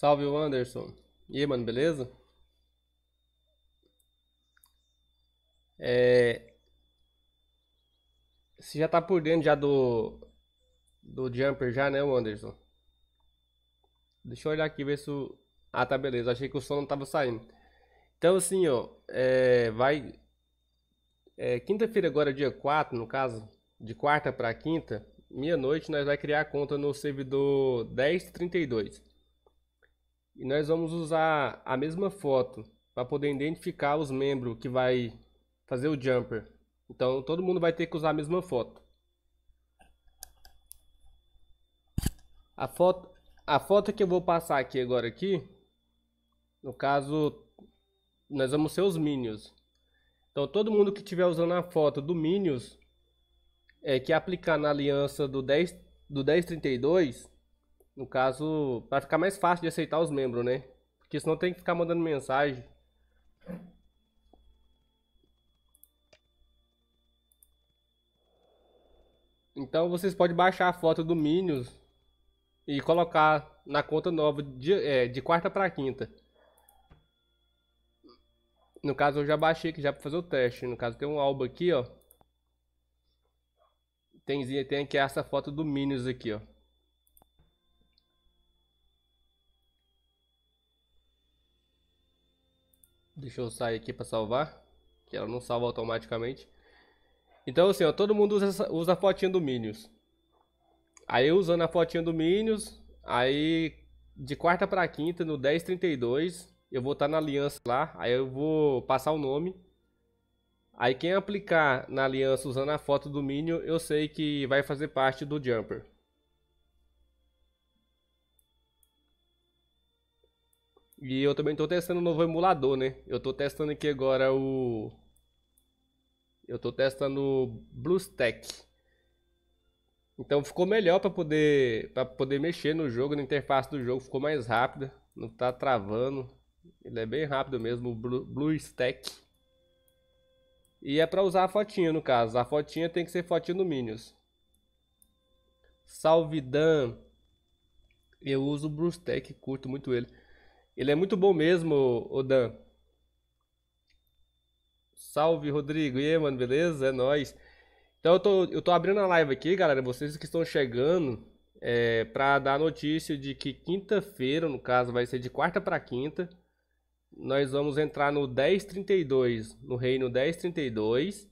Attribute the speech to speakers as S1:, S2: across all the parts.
S1: Salve o Anderson. E aí, mano, beleza? É... Você já tá por dentro já do do jumper já, né, Anderson? Deixa eu olhar aqui ver se o... Ah, tá, beleza. Achei que o som não tava saindo. Então, assim, ó, é... vai... É, quinta-feira agora, dia 4, no caso, de quarta para quinta, meia-noite, nós vai criar a conta no servidor 1032. E nós vamos usar a mesma foto para poder identificar os membros que vai fazer o jumper. Então todo mundo vai ter que usar a mesma foto. A foto, a foto que eu vou passar aqui agora aqui, no caso, nós vamos ser os Minions. Então todo mundo que estiver usando a foto do Minions, é, que aplicar na aliança do 10, do 1032, no caso, para ficar mais fácil de aceitar os membros, né? Porque senão tem que ficar mandando mensagem. Então vocês podem baixar a foto do Minions e colocar na conta nova de, é, de quarta para quinta. No caso eu já baixei aqui já para fazer o teste. No caso tem um álbum aqui, ó. Tem, tem aqui essa foto do Minions aqui, ó. Deixa eu sair aqui para salvar, que ela não salva automaticamente. Então assim, ó, todo mundo usa, usa a fotinha do Minions. Aí usando a fotinha do Minions, aí de quarta para quinta, no 1032, eu vou estar tá na aliança lá, aí eu vou passar o nome. Aí quem aplicar na aliança usando a foto do Minion, eu sei que vai fazer parte do Jumper. E eu também estou testando um novo emulador, né? Eu estou testando aqui agora o. Eu estou testando o BlueStack. Então ficou melhor para poder para poder mexer no jogo, na interface do jogo ficou mais rápida, não está travando. Ele é bem rápido mesmo, o BlueStack. E é para usar a fotinha no caso. A fotinha tem que ser fotinha do Minions. Salvidan. Eu uso o BlueStack, curto muito ele. Ele é muito bom mesmo, o Dan. Salve, Rodrigo. E aí, mano, beleza? É nóis. Então, eu tô, eu tô abrindo a live aqui, galera. Vocês que estão chegando, é, para dar notícia de que quinta-feira, no caso, vai ser de quarta para quinta, nós vamos entrar no 1032, no reino 1032.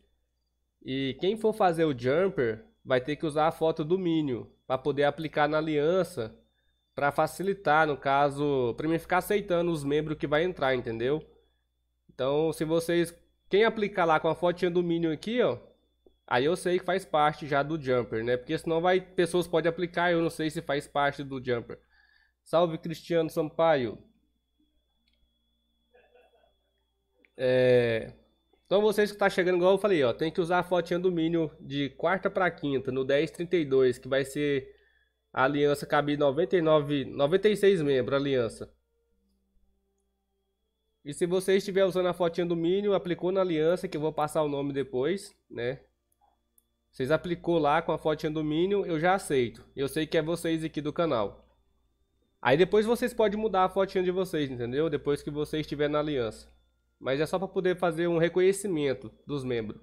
S1: E quem for fazer o jumper vai ter que usar a foto do Minion para poder aplicar na aliança para facilitar, no caso, para mim ficar aceitando os membros que vai entrar, entendeu? Então, se vocês quem aplicar lá com a fotinha do Minion aqui, ó, aí eu sei que faz parte já do Jumper, né? Porque senão vai, pessoas podem aplicar, eu não sei se faz parte do Jumper. Salve Cristiano Sampaio. É... Então vocês que tá chegando, igual eu falei, ó, tem que usar a fotinha do mínimo de quarta para quinta, no 1032, que vai ser a aliança cabia 99, 96 membros, aliança. E se você estiver usando a fotinha do mínimo, aplicou na aliança, que eu vou passar o nome depois, né? Vocês aplicou lá com a fotinha do mínimo, eu já aceito. Eu sei que é vocês aqui do canal. Aí depois vocês podem mudar a fotinha de vocês, entendeu? Depois que você estiver na aliança. Mas é só para poder fazer um reconhecimento dos membros.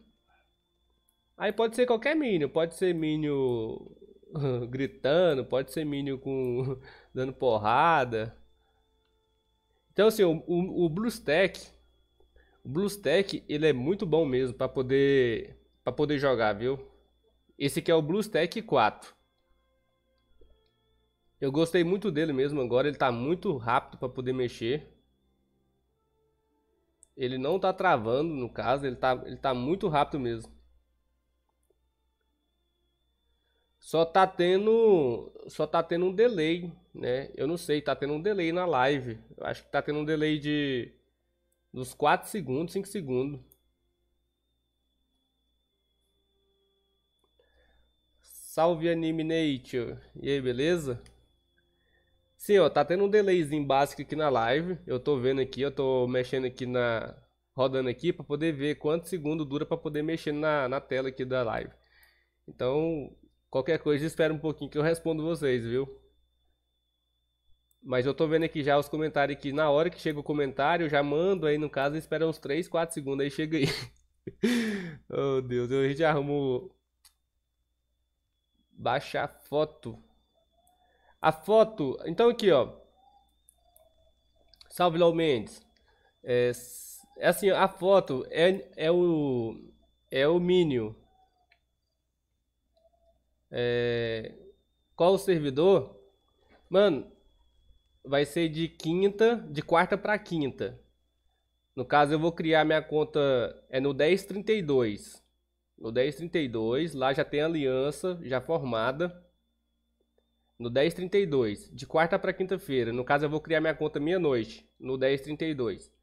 S1: Aí pode ser qualquer mínimo, Pode ser mínimo gritando, pode ser Minion com dando porrada. Então assim, o, o, o BlueStack, o BlueStack, ele é muito bom mesmo para poder para poder jogar, viu? Esse aqui é o BlueStack 4. Eu gostei muito dele mesmo agora, ele tá muito rápido para poder mexer. Ele não tá travando, no caso, ele tá, ele tá muito rápido mesmo. Só tá tendo, só tá tendo um delay, né? Eu não sei, tá tendo um delay na live. Eu acho que tá tendo um delay de dos 4 segundos, 5 segundos. Salve Anime Nature. E aí, beleza? Sim, ó, tá tendo um delayzinho básico aqui na live. Eu tô vendo aqui, eu tô mexendo aqui na rodando aqui para poder ver quantos segundo dura para poder mexer na, na tela aqui da live. Então, Qualquer coisa, espera um pouquinho que eu respondo vocês, viu? Mas eu tô vendo aqui já os comentários que na hora que chega o comentário, eu já mando aí, no caso, espera uns 3, 4 segundos, aí chega aí. oh, Deus, eu já arrumo... Baixa a foto. A foto... Então aqui, ó. Salve, Lau Mendes. É, é assim, a foto é, é o... É o mínimo. É, qual o servidor? Mano, vai ser de quinta, de quarta para quinta. No caso, eu vou criar minha conta é no 1032. No 1032, lá já tem aliança já formada. No 1032, de quarta para quinta-feira. No caso, eu vou criar minha conta meia-noite, no 1032.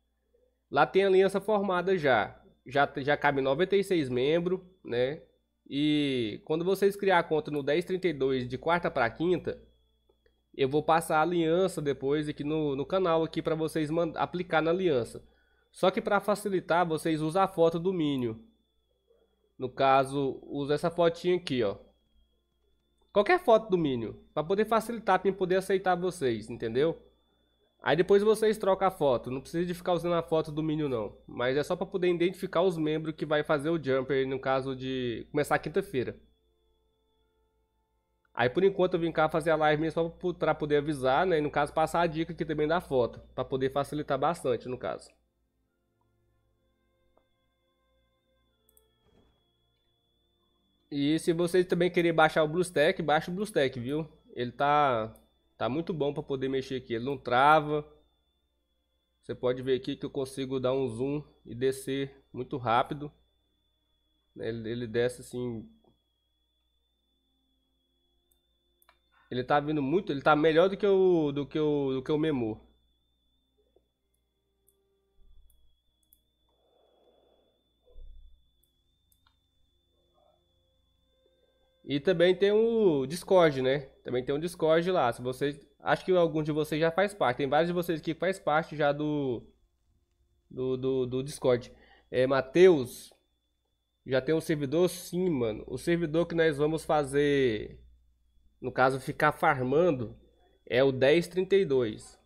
S1: Lá tem aliança formada já. Já, já cabe 96 membros, né? E quando vocês criar a conta no 1032 de quarta para quinta, eu vou passar a aliança depois aqui no, no canal aqui para vocês aplicar na aliança. Só que para facilitar, vocês usam a foto do Minion. No caso, usa essa fotinha aqui, ó. Qualquer foto do Minion, para poder facilitar, para poder aceitar vocês, entendeu? Aí depois vocês trocam a foto. Não precisa de ficar usando a foto do Minion, não. Mas é só para poder identificar os membros que vai fazer o Jumper, no caso de começar quinta-feira. Aí por enquanto eu vim cá fazer a live mesmo só para poder avisar, né? E no caso passar a dica aqui também da foto, para poder facilitar bastante no caso. E se vocês também querem baixar o BlueStack, baixa o BlueStack, viu? Ele tá Tá muito bom para poder mexer aqui. Ele não trava. Você pode ver aqui que eu consigo dar um zoom e descer muito rápido. Ele, ele desce assim... Ele tá vindo muito, ele tá melhor do que o, do que o, do que o Memo. E também tem o Discord, né? Também tem um Discord lá. Se vocês. Acho que algum de vocês já faz parte. Tem vários de vocês que faz parte já do. Do, do, do Discord. É, Matheus. Já tem um servidor? Sim, mano. O servidor que nós vamos fazer. No caso, ficar farmando. É o 1032.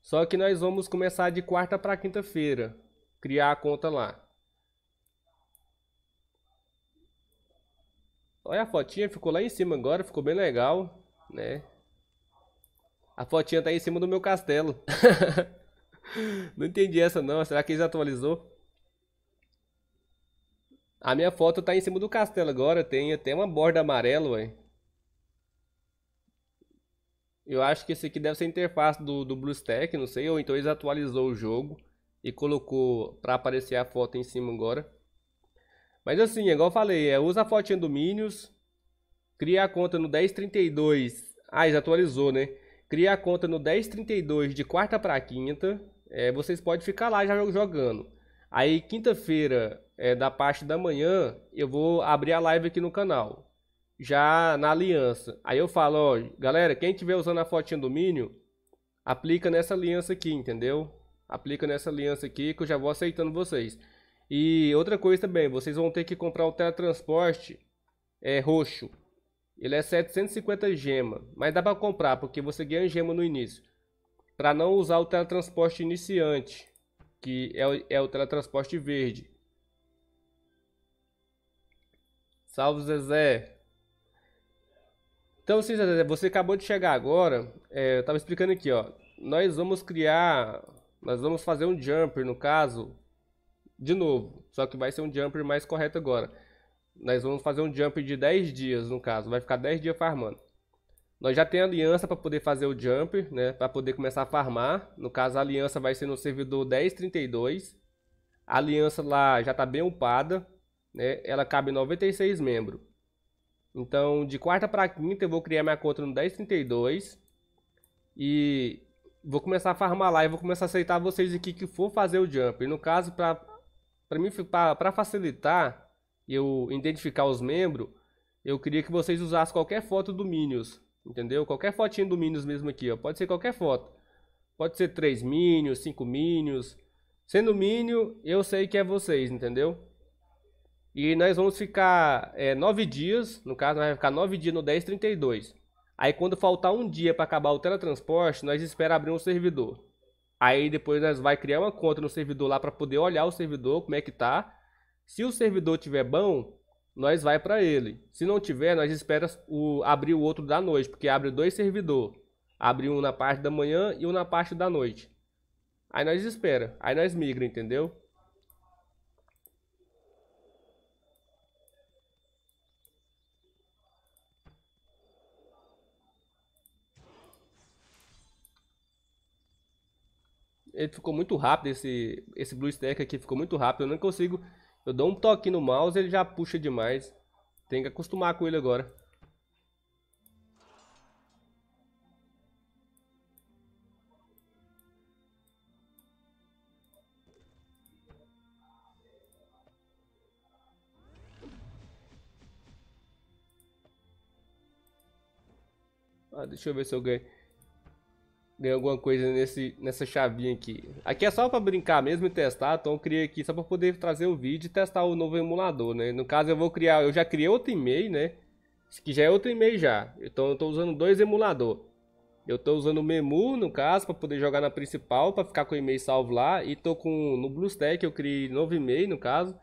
S1: Só que nós vamos começar de quarta para quinta-feira. Criar a conta lá. Olha a fotinha, ficou lá em cima agora, ficou bem legal, né? A fotinha tá aí em cima do meu castelo. não entendi essa não, será que eles atualizou? A minha foto tá em cima do castelo agora, tem até uma borda amarela, ué. Eu acho que esse aqui deve ser a interface do, do BlueStack, não sei, ou então eles atualizou o jogo e colocou para aparecer a foto em cima agora. Mas assim, é igual eu falei, é, usa a fotinha do Minions, cria a conta no 1032. Ah, já atualizou, né? Cria a conta no 1032 de quarta para quinta. É, vocês podem ficar lá já jogando. Aí, quinta-feira, é, da parte da manhã, eu vou abrir a live aqui no canal. Já na aliança. Aí eu falo, ó, galera, quem tiver usando a fotinha do Minion, aplica nessa aliança aqui, entendeu? Aplica nessa aliança aqui que eu já vou aceitando vocês. E outra coisa também, vocês vão ter que comprar o teletransporte é, roxo. Ele é 750 gema, mas dá para comprar porque você ganha gema no início. Para não usar o teletransporte iniciante, que é o, é o teletransporte verde. Salve Zezé! Então, sim, Zezé, você acabou de chegar agora. É, eu tava explicando aqui, ó. Nós vamos criar, nós vamos fazer um jumper, no caso, de novo, só que vai ser um jumper mais correto agora. Nós vamos fazer um jumper de 10 dias, no caso, vai ficar 10 dias farmando. Nós já tem aliança para poder fazer o jumper, né, para poder começar a farmar. No caso, a aliança vai ser no servidor 1032. A aliança lá já está bem upada, né? Ela cabe 96 membros. Então, de quarta para quinta eu vou criar minha conta no 1032 e vou começar a farmar lá e vou começar a aceitar vocês aqui que for fazer o jump. E no caso, para para mim para facilitar eu identificar os membros, eu queria que vocês usassem qualquer foto do Minions, entendeu? Qualquer fotinho do Minions mesmo aqui, ó. Pode ser qualquer foto. Pode ser 3 Minions, 5 Minions. Sendo Minion, eu sei que é vocês, entendeu? E nós vamos ficar é, 9 dias, no caso, vai ficar 9 dias no 1032. Aí quando faltar um dia para acabar o teletransporte, nós esperamos abrir um servidor. Aí depois nós vai criar uma conta no servidor lá para poder olhar o servidor, como é que tá. Se o servidor tiver bom, nós vai para ele. Se não tiver, nós espera o, abrir o outro da noite, porque abre dois servidores. Abre um na parte da manhã e um na parte da noite. Aí nós espera, aí nós migra, entendeu? ele ficou muito rápido, esse, esse stack aqui ficou muito rápido, eu não consigo, eu dou um toque no mouse, ele já puxa demais, tem que acostumar com ele agora. Ah, deixa eu ver se eu ganho ganhar alguma coisa nesse, nessa chavinha aqui. Aqui é só para brincar mesmo e testar, então eu criei aqui só para poder trazer o vídeo e testar o novo emulador, né? No caso eu vou criar, eu já criei outro e-mail, né? Esse aqui já é outro e-mail já, então eu estou usando dois emulador. Eu estou usando o Memu, no caso, para poder jogar na principal, para ficar com o e-mail salvo lá. E estou com, no BlueStack eu criei novo e-mail, no caso,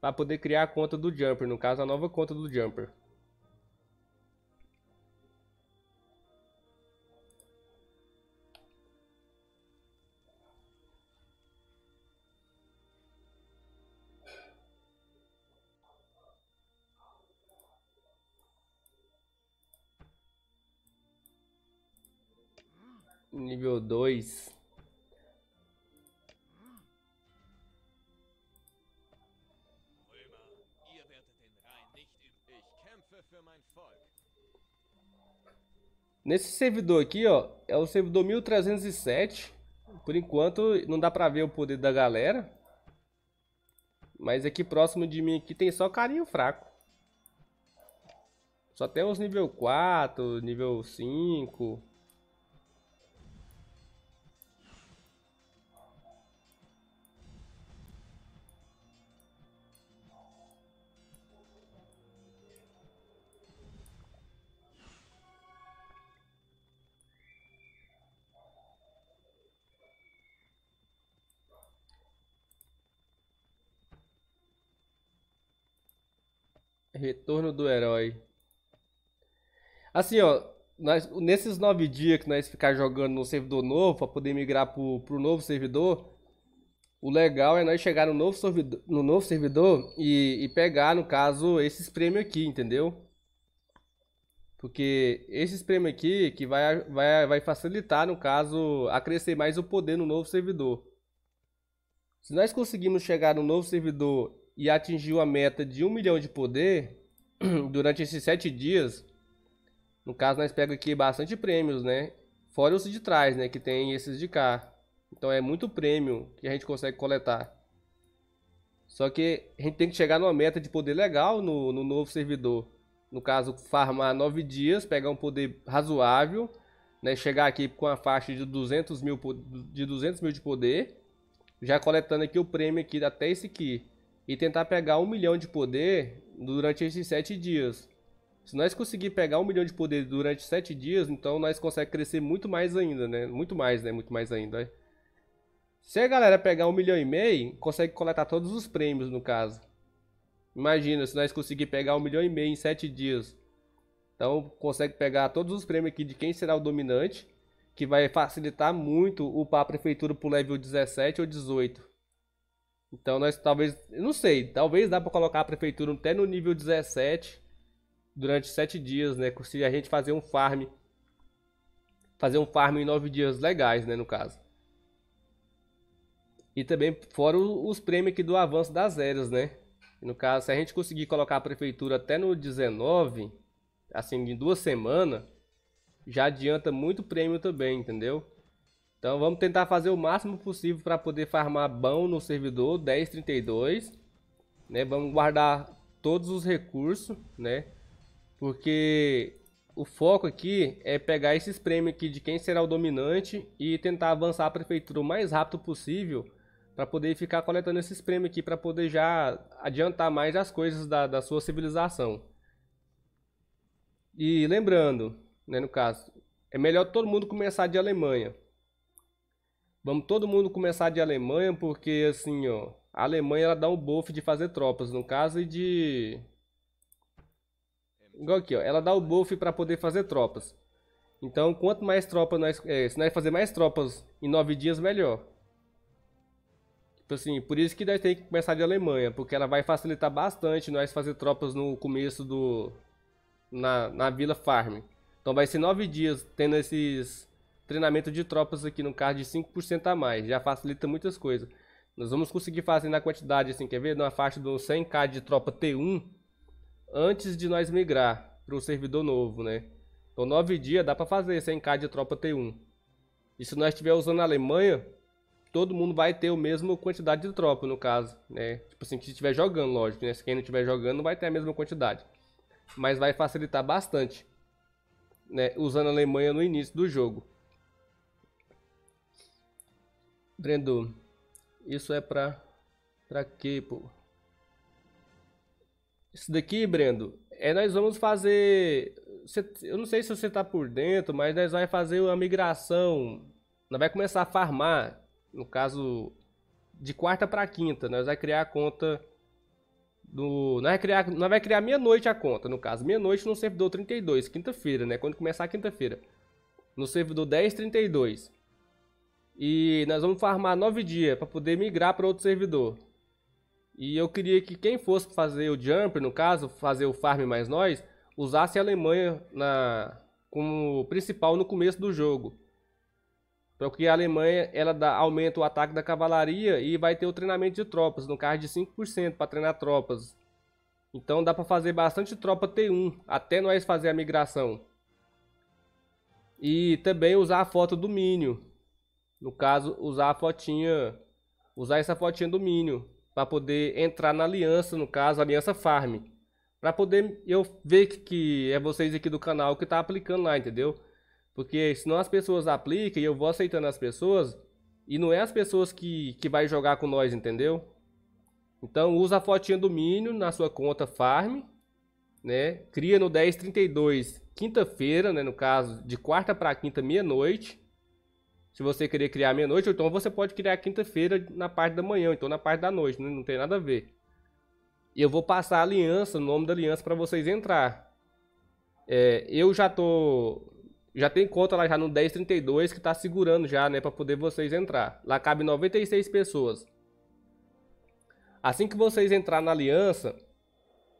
S1: para poder criar a conta do Jumper, no caso a nova conta do Jumper. nível 2. Nesse servidor aqui, ó, é o servidor 1307. Por enquanto, não dá pra ver o poder da galera. Mas aqui próximo de mim aqui tem só carinho fraco. Só tem os nível 4, nível 5. Retorno do herói. Assim, ó, nós, nesses nove dias que nós ficar jogando no servidor novo, para poder migrar pro, pro novo servidor, o legal é nós chegar no novo servidor, no novo servidor e, e pegar, no caso, esses prêmios aqui, entendeu? Porque esses prêmios aqui que vai, vai, vai facilitar, no caso, a crescer mais o poder no novo servidor. Se nós conseguirmos chegar no novo servidor e atingiu a meta de um milhão de poder durante esses sete dias, no caso nós pegamos aqui bastante prêmios, né? Fora os de trás, né? Que tem esses de cá. Então é muito prêmio que a gente consegue coletar. Só que a gente tem que chegar numa meta de poder legal no, no novo servidor. No caso, farmar nove dias, pegar um poder razoável, né? Chegar aqui com a faixa de 200 mil de, 200 mil de poder, já coletando aqui o prêmio aqui até esse aqui e tentar pegar um milhão de poder durante esses sete dias. Se nós conseguir pegar um milhão de poder durante sete dias, então nós conseguimos crescer muito mais ainda, né? Muito mais, né? Muito mais ainda. Se a galera pegar um milhão e meio, consegue coletar todos os prêmios, no caso. Imagina, se nós conseguir pegar um milhão e meio em sete dias. Então, consegue pegar todos os prêmios aqui de quem será o dominante, que vai facilitar muito upar a prefeitura pro level 17 ou 18. Então nós talvez, não sei, talvez dá para colocar a prefeitura até no nível 17 durante sete dias, né? Se a gente fazer um farm, fazer um farm em nove dias legais, né, no caso. E também fora os prêmios aqui do avanço das eras, né? No caso, se a gente conseguir colocar a prefeitura até no 19, assim, em duas semanas, já adianta muito prêmio também, entendeu? Então vamos tentar fazer o máximo possível para poder farmar bão no servidor 1032, né? Vamos guardar todos os recursos, né? Porque o foco aqui é pegar esses prêmios aqui de quem será o dominante e tentar avançar a prefeitura o mais rápido possível para poder ficar coletando esses prêmios aqui para poder já adiantar mais as coisas da, da sua civilização. E lembrando, né, no caso, é melhor todo mundo começar de Alemanha. Vamos todo mundo começar de Alemanha, porque assim, ó, a Alemanha ela dá um buff de fazer tropas, no caso, e de... Igual aqui, ó, ela dá o buff para poder fazer tropas. Então, quanto mais tropas nós... É, se nós fazer mais tropas em nove dias, melhor. Tipo assim, por isso que nós temos que começar de Alemanha, porque ela vai facilitar bastante nós fazer tropas no começo do... Na, na Vila Farm. Então vai ser nove dias tendo esses treinamento de tropas aqui no card de 5% a mais, já facilita muitas coisas. Nós vamos conseguir fazer na quantidade, assim, quer ver? Na faixa do 100k de tropa T1, antes de nós migrar para o servidor novo, né? Então, 9 dias dá para fazer 100k de tropa T1. E se nós estiver usando a Alemanha, todo mundo vai ter a mesma quantidade de tropa, no caso, né? Tipo assim, que estiver jogando, lógico, né? Se quem não estiver jogando, não vai ter a mesma quantidade. Mas vai facilitar bastante, né? Usando a Alemanha no início do jogo. Brendo, isso é pra... Pra quê, pô? Isso daqui, Brendo, é nós vamos fazer... Eu não sei se você tá por dentro, mas nós vamos fazer uma migração. Nós vai começar a farmar, no caso, de quarta pra quinta. Nós vai criar a conta do... Nós vai criar, nós vai criar meia-noite a conta, no caso. Meia-noite no servidor 32, quinta-feira, né? Quando começar a quinta-feira. No servidor 1032. E nós vamos farmar nove dias para poder migrar para outro servidor. E eu queria que quem fosse fazer o jump, no caso, fazer o farm mais nós, usasse a Alemanha na, como principal no começo do jogo. Porque a Alemanha ela dá, aumenta o ataque da cavalaria e vai ter o treinamento de tropas, no caso de 5% para treinar tropas. Então dá para fazer bastante tropa T1 até nós fazer a migração. E também usar a foto do Minion. No caso, usar a fotinha, usar essa fotinha do Minion para poder entrar na aliança, no caso, aliança farm. Para poder eu ver que, que, é vocês aqui do canal que tá aplicando lá, entendeu? Porque senão as pessoas aplicam e eu vou aceitando as pessoas e não é as pessoas que, que vai jogar com nós, entendeu? Então usa a fotinha do Minion na sua conta farm, né? Cria no 1032, quinta-feira, né, no caso, de quarta para quinta meia-noite se você querer criar meia-noite, então você pode criar quinta-feira na parte da manhã, então na parte da noite, né? não tem nada a ver. E eu vou passar a aliança, o nome da aliança para vocês entrar. É, eu já tô já tem conta lá já no 1032 que tá segurando já, né, para poder vocês entrar. Lá cabe 96 pessoas. Assim que vocês entrar na aliança,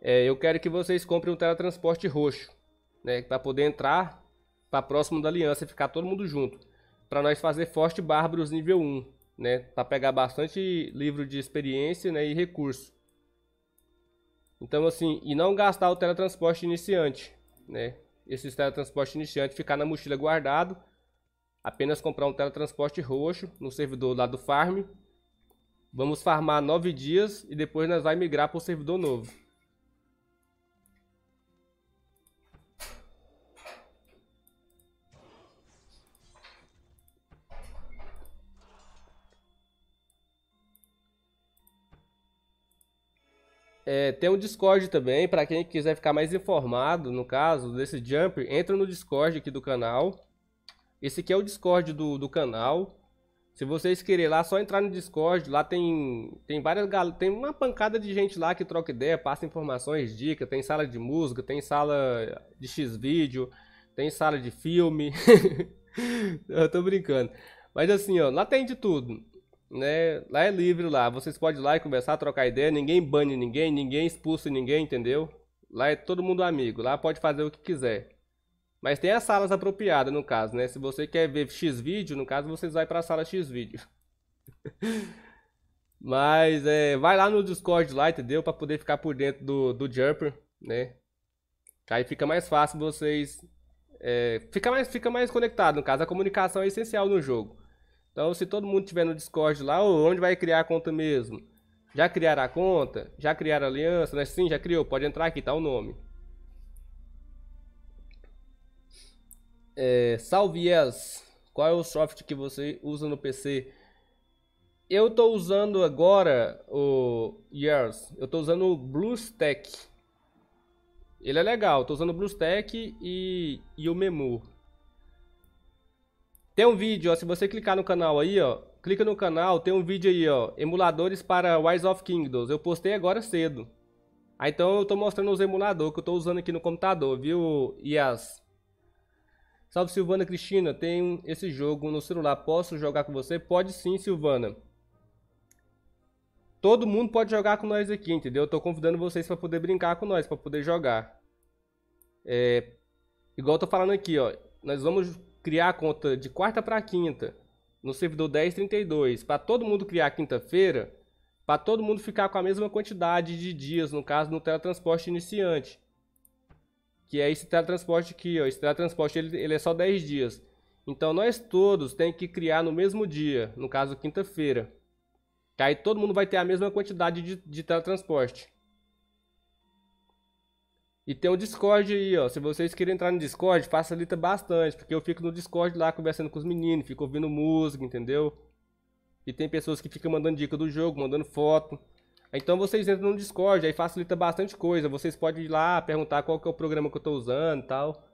S1: é, eu quero que vocês comprem um teletransporte roxo, né, para poder entrar para próximo da aliança e ficar todo mundo junto para nós fazer Forte Bárbaros nível 1, né? Para pegar bastante livro de experiência né, e recurso. Então, assim, e não gastar o teletransporte iniciante, né? Esse teletransporte iniciante ficar na mochila guardado. Apenas comprar um teletransporte roxo no servidor lá do farm. Vamos farmar 9 dias e depois nós vamos migrar para o servidor novo. É, tem o um Discord também, para quem quiser ficar mais informado, no caso, desse jumper, entra no Discord aqui do canal. Esse aqui é o Discord do, do canal. Se vocês querem lá, é só entrar no Discord, lá tem, tem várias tem uma pancada de gente lá que troca ideia, passa informações, dicas, tem sala de música, tem sala de X vídeo, tem sala de filme. Eu tô brincando. Mas assim, ó, lá tem de tudo né? Lá é livre lá, vocês podem ir lá e conversar, trocar ideia, ninguém bane ninguém, ninguém expulsa ninguém, entendeu? Lá é todo mundo amigo, lá pode fazer o que quiser. Mas tem as salas apropriadas no caso, né? Se você quer ver X vídeo, no caso vocês vai para a sala X vídeo. Mas é, vai lá no Discord lá, entendeu? Para poder ficar por dentro do, do Jumper, né? Aí fica mais fácil vocês é, fica mais fica mais conectado, no caso a comunicação é essencial no jogo. Então, se todo mundo tiver no Discord lá, onde vai criar a conta mesmo? Já criaram a conta? Já criaram a aliança? Né? Sim, já criou. Pode entrar aqui, tá o nome. É, salve, yes. Qual é o software que você usa no PC? Eu tô usando agora o Years. Eu tô usando o BlueStack. Ele é legal. Eu tô usando o BlueStack e, e o Memu. Tem um vídeo, ó, se você clicar no canal aí, ó, clica no canal, tem um vídeo aí, ó, emuladores para Wise of Kingdoms. Eu postei agora cedo. Ah, então eu tô mostrando os emuladores que eu tô usando aqui no computador, viu, Yas? Salve Silvana Cristina, tem esse jogo no celular, posso jogar com você? Pode sim, Silvana. Todo mundo pode jogar com nós aqui, entendeu? Eu tô convidando vocês para poder brincar com nós, para poder jogar. É, igual eu tô falando aqui, ó, nós vamos criar a conta de quarta para quinta no servidor 1032, para todo mundo criar quinta-feira, para todo mundo ficar com a mesma quantidade de dias, no caso no teletransporte iniciante. Que é esse teletransporte aqui, ó, esse teletransporte ele, ele é só 10 dias. Então nós todos tem que criar no mesmo dia, no caso quinta-feira. Que aí todo mundo vai ter a mesma quantidade de, de teletransporte. E tem o Discord aí, ó. Se vocês querem entrar no Discord, facilita bastante, porque eu fico no Discord lá conversando com os meninos, fico ouvindo música, entendeu? E tem pessoas que ficam mandando dica do jogo, mandando foto. Então vocês entram no Discord, aí facilita bastante coisa. Vocês podem ir lá perguntar qual que é o programa que eu estou usando e tal.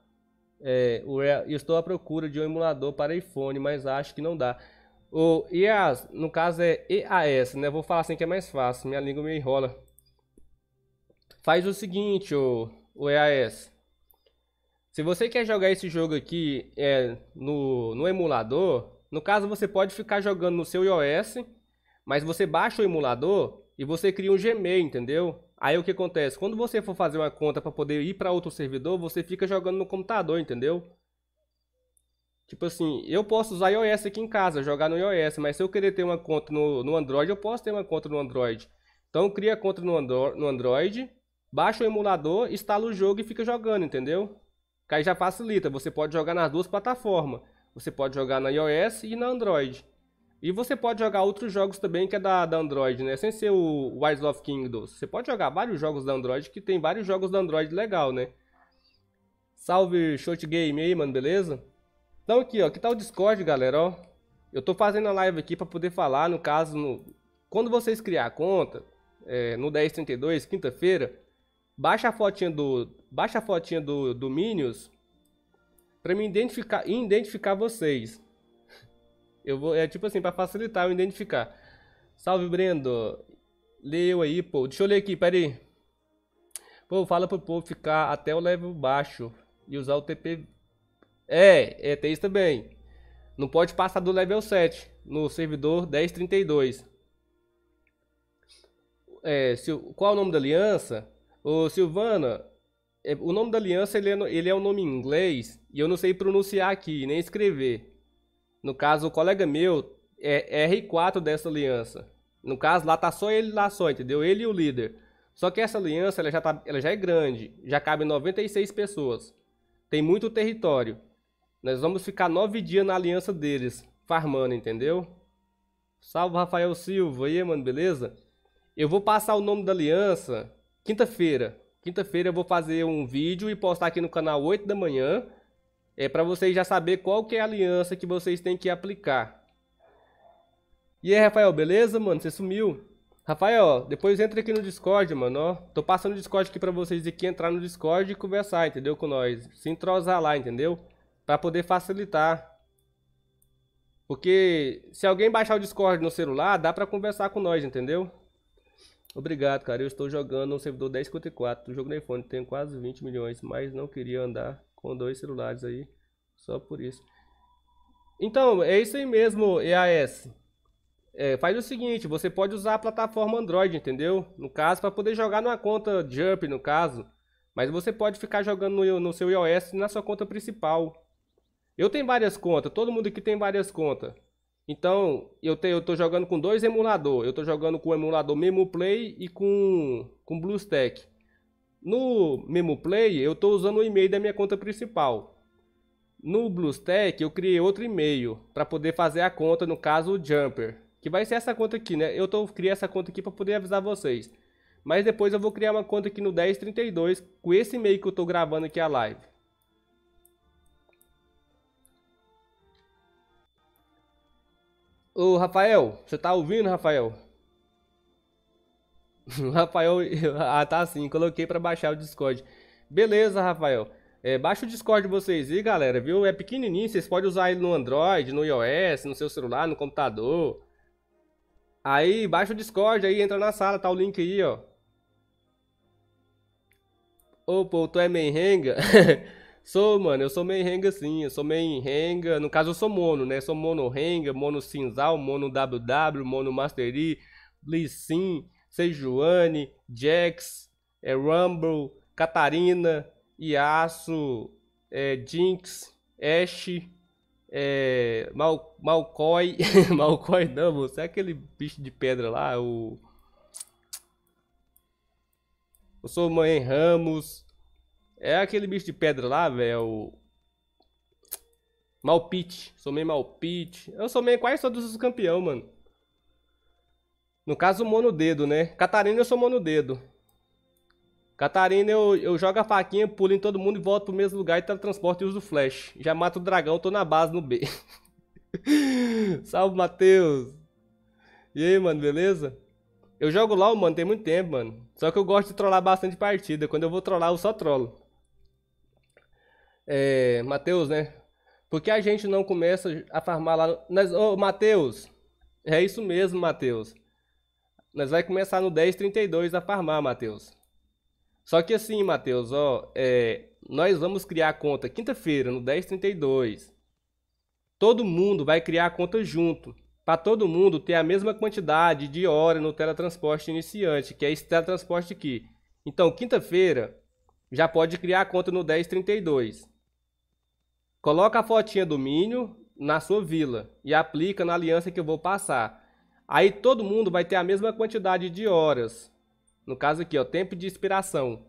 S1: É, eu estou à procura de um emulador para iPhone, mas acho que não dá. O EAS, no caso é EAS, né? Vou falar assim que é mais fácil, minha língua me enrola. Faz o seguinte, ó o EAS. Se você quer jogar esse jogo aqui é, no, no emulador, no caso você pode ficar jogando no seu iOS, mas você baixa o emulador e você cria um Gmail, entendeu? Aí o que acontece? Quando você for fazer uma conta para poder ir para outro servidor, você fica jogando no computador, entendeu? Tipo assim, eu posso usar iOS aqui em casa, jogar no iOS, mas se eu querer ter uma conta no, no Android, eu posso ter uma conta no Android. Então cria a conta no, Andro no Android Baixa o emulador, instala o jogo e fica jogando, entendeu? Que aí já facilita, você pode jogar nas duas plataformas. Você pode jogar na iOS e na Android. E você pode jogar outros jogos também que é da, da Android, né? Sem ser o Wise of Kingdoms. Você pode jogar vários jogos da Android, que tem vários jogos da Android legal, né? Salve Shot Game aí, mano, beleza? Então aqui, ó, que tá o Discord, galera, ó. Eu tô fazendo a live aqui para poder falar, no caso, no... quando vocês criar a conta, é, no 1032, quinta-feira, Baixa a fotinha do, baixa a fotinha do, do Minions para me identificar, identificar vocês. Eu vou, é tipo assim, para facilitar eu identificar. Salve, Brendo. Leu aí, pô. Deixa eu ler aqui, peraí. Pô, fala pro povo ficar até o level baixo e usar o TP. É, é, tem isso também. Não pode passar do level 7 no servidor 1032. É, se, qual é o nome da aliança? Ô, Silvana, é, o nome da aliança ele é, ele é um nome em inglês e eu não sei pronunciar aqui, nem escrever. No caso, o colega meu é R4 dessa aliança. No caso, lá tá só ele lá só, entendeu? Ele e o líder. Só que essa aliança ela já, tá, ela já é grande, já cabe 96 pessoas. Tem muito território. Nós vamos ficar nove dias na aliança deles, farmando, entendeu? Salve Rafael Silva, e aí, mano, beleza? Eu vou passar o nome da aliança Quinta-feira. Quinta-feira eu vou fazer um vídeo e postar aqui no canal 8 da manhã. É para vocês já saber qual que é a aliança que vocês têm que aplicar. E aí, Rafael, beleza, mano? Você sumiu? Rafael, depois entra aqui no Discord, mano, ó. Tô passando o Discord aqui pra vocês aqui entrar no Discord e conversar, entendeu? Com nós. Se entrosar lá, entendeu? Pra poder facilitar. Porque se alguém baixar o Discord no celular, dá pra conversar com nós, entendeu? Obrigado, cara. Eu estou jogando no servidor 1054 jogo no iPhone. Tenho quase 20 milhões, mas não queria andar com dois celulares aí. Só por isso. Então, é isso aí mesmo, EAS. É, faz o seguinte, você pode usar a plataforma Android, entendeu? No caso, para poder jogar numa conta Jump, no caso. Mas você pode ficar jogando no, no seu iOS na sua conta principal. Eu tenho várias contas, todo mundo aqui tem várias contas. Então, eu, te, eu tô jogando com dois emuladores. Eu tô jogando com o emulador MemoPlay e com, com Bluestack. No MemoPlay, eu tô usando o e-mail da minha conta principal. No Bluestack eu criei outro e-mail para poder fazer a conta, no caso, o Jumper. Que vai ser essa conta aqui, né? Eu tô criando essa conta aqui para poder avisar vocês. Mas depois eu vou criar uma conta aqui no 1032 com esse e-mail que eu tô gravando aqui a live. Ô, Rafael, você tá ouvindo, Rafael? Rafael, ah, tá sim, coloquei para baixar o Discord. Beleza, Rafael. É, baixa o Discord de vocês aí, galera, viu? É pequenininho, vocês podem usar ele no Android, no iOS, no seu celular, no computador. Aí, baixa o Discord aí, entra na sala, tá o link aí, ó. Ô, pô, tu é merenga? Sou, mano, eu sou meio renga sim, eu sou meio renga. No caso, eu sou mono, né? Sou mono renga, mono cinzal, mono WW, mono Mastery, Sim, Sejuani, Jax, é, Rumble, Catarina, Iaço, é, Jinx, Ashe, é, Mal, Malcoy. Malcoy não, você é aquele bicho de pedra lá, o. Eu sou Mãe Ramos, é aquele bicho de pedra lá, velho. É Malpite. Somei Malpite. Eu somei quase todos os campeão, mano. No caso, mono dedo, né? Catarina eu sou mono dedo. Catarina eu, eu jogo a faquinha, pulo em todo mundo e volto pro mesmo lugar e transporte e uso flash. Já mato o dragão, tô na base no B. Salve, Matheus. E aí, mano, beleza? Eu jogo LOL, mano, tem muito tempo, mano. Só que eu gosto de trollar bastante partida. Quando eu vou trollar, eu só trollo é, Mateus, né? Por que a gente não começa a farmar lá? Nós, ô, Mateus, é isso mesmo, Mateus. Nós vai começar no 10:32 a farmar, Mateus. Só que assim, Mateus, ó, é, nós vamos criar a conta quinta-feira no 10:32. Todo mundo vai criar a conta junto, para todo mundo ter a mesma quantidade de hora no teletransporte iniciante, que é esse teletransporte aqui. Então, quinta-feira já pode criar a conta no 1032. Coloca a fotinha do milho na sua vila e aplica na aliança que eu vou passar. Aí todo mundo vai ter a mesma quantidade de horas. No caso aqui, ó, tempo de expiração.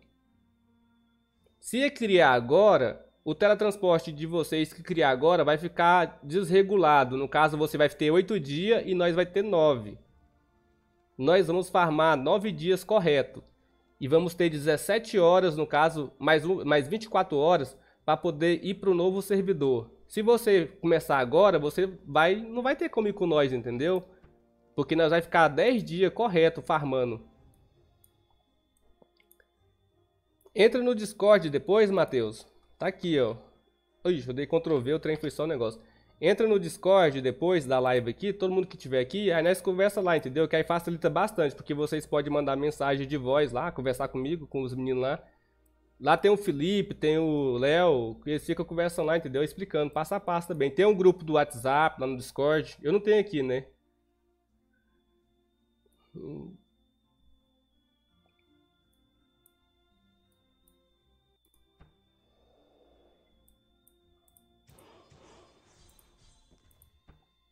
S1: Se criar agora, o teletransporte de vocês que criar agora vai ficar desregulado. No caso, você vai ter oito dias e nós vai ter nove. Nós vamos farmar nove dias correto. E vamos ter 17 horas, no caso, mais, mais 24 horas para poder ir para o novo servidor. Se você começar agora, você vai não vai ter como ir com nós, entendeu? Porque nós vai ficar 10 dias correto farmando. Entra no Discord depois, Matheus. Tá aqui, ó. Ixi, eu dei Ctrl V, o trem foi só um negócio. Entra no Discord depois da live aqui, todo mundo que tiver aqui, aí nós conversa lá, entendeu? Que aí facilita bastante, porque vocês podem mandar mensagem de voz lá, conversar comigo, com os meninos lá. Lá tem o Felipe, tem o Léo, que eles ficam conversando lá, entendeu? Explicando passo a passo também. Tem um grupo do WhatsApp lá no Discord. Eu não tenho aqui, né?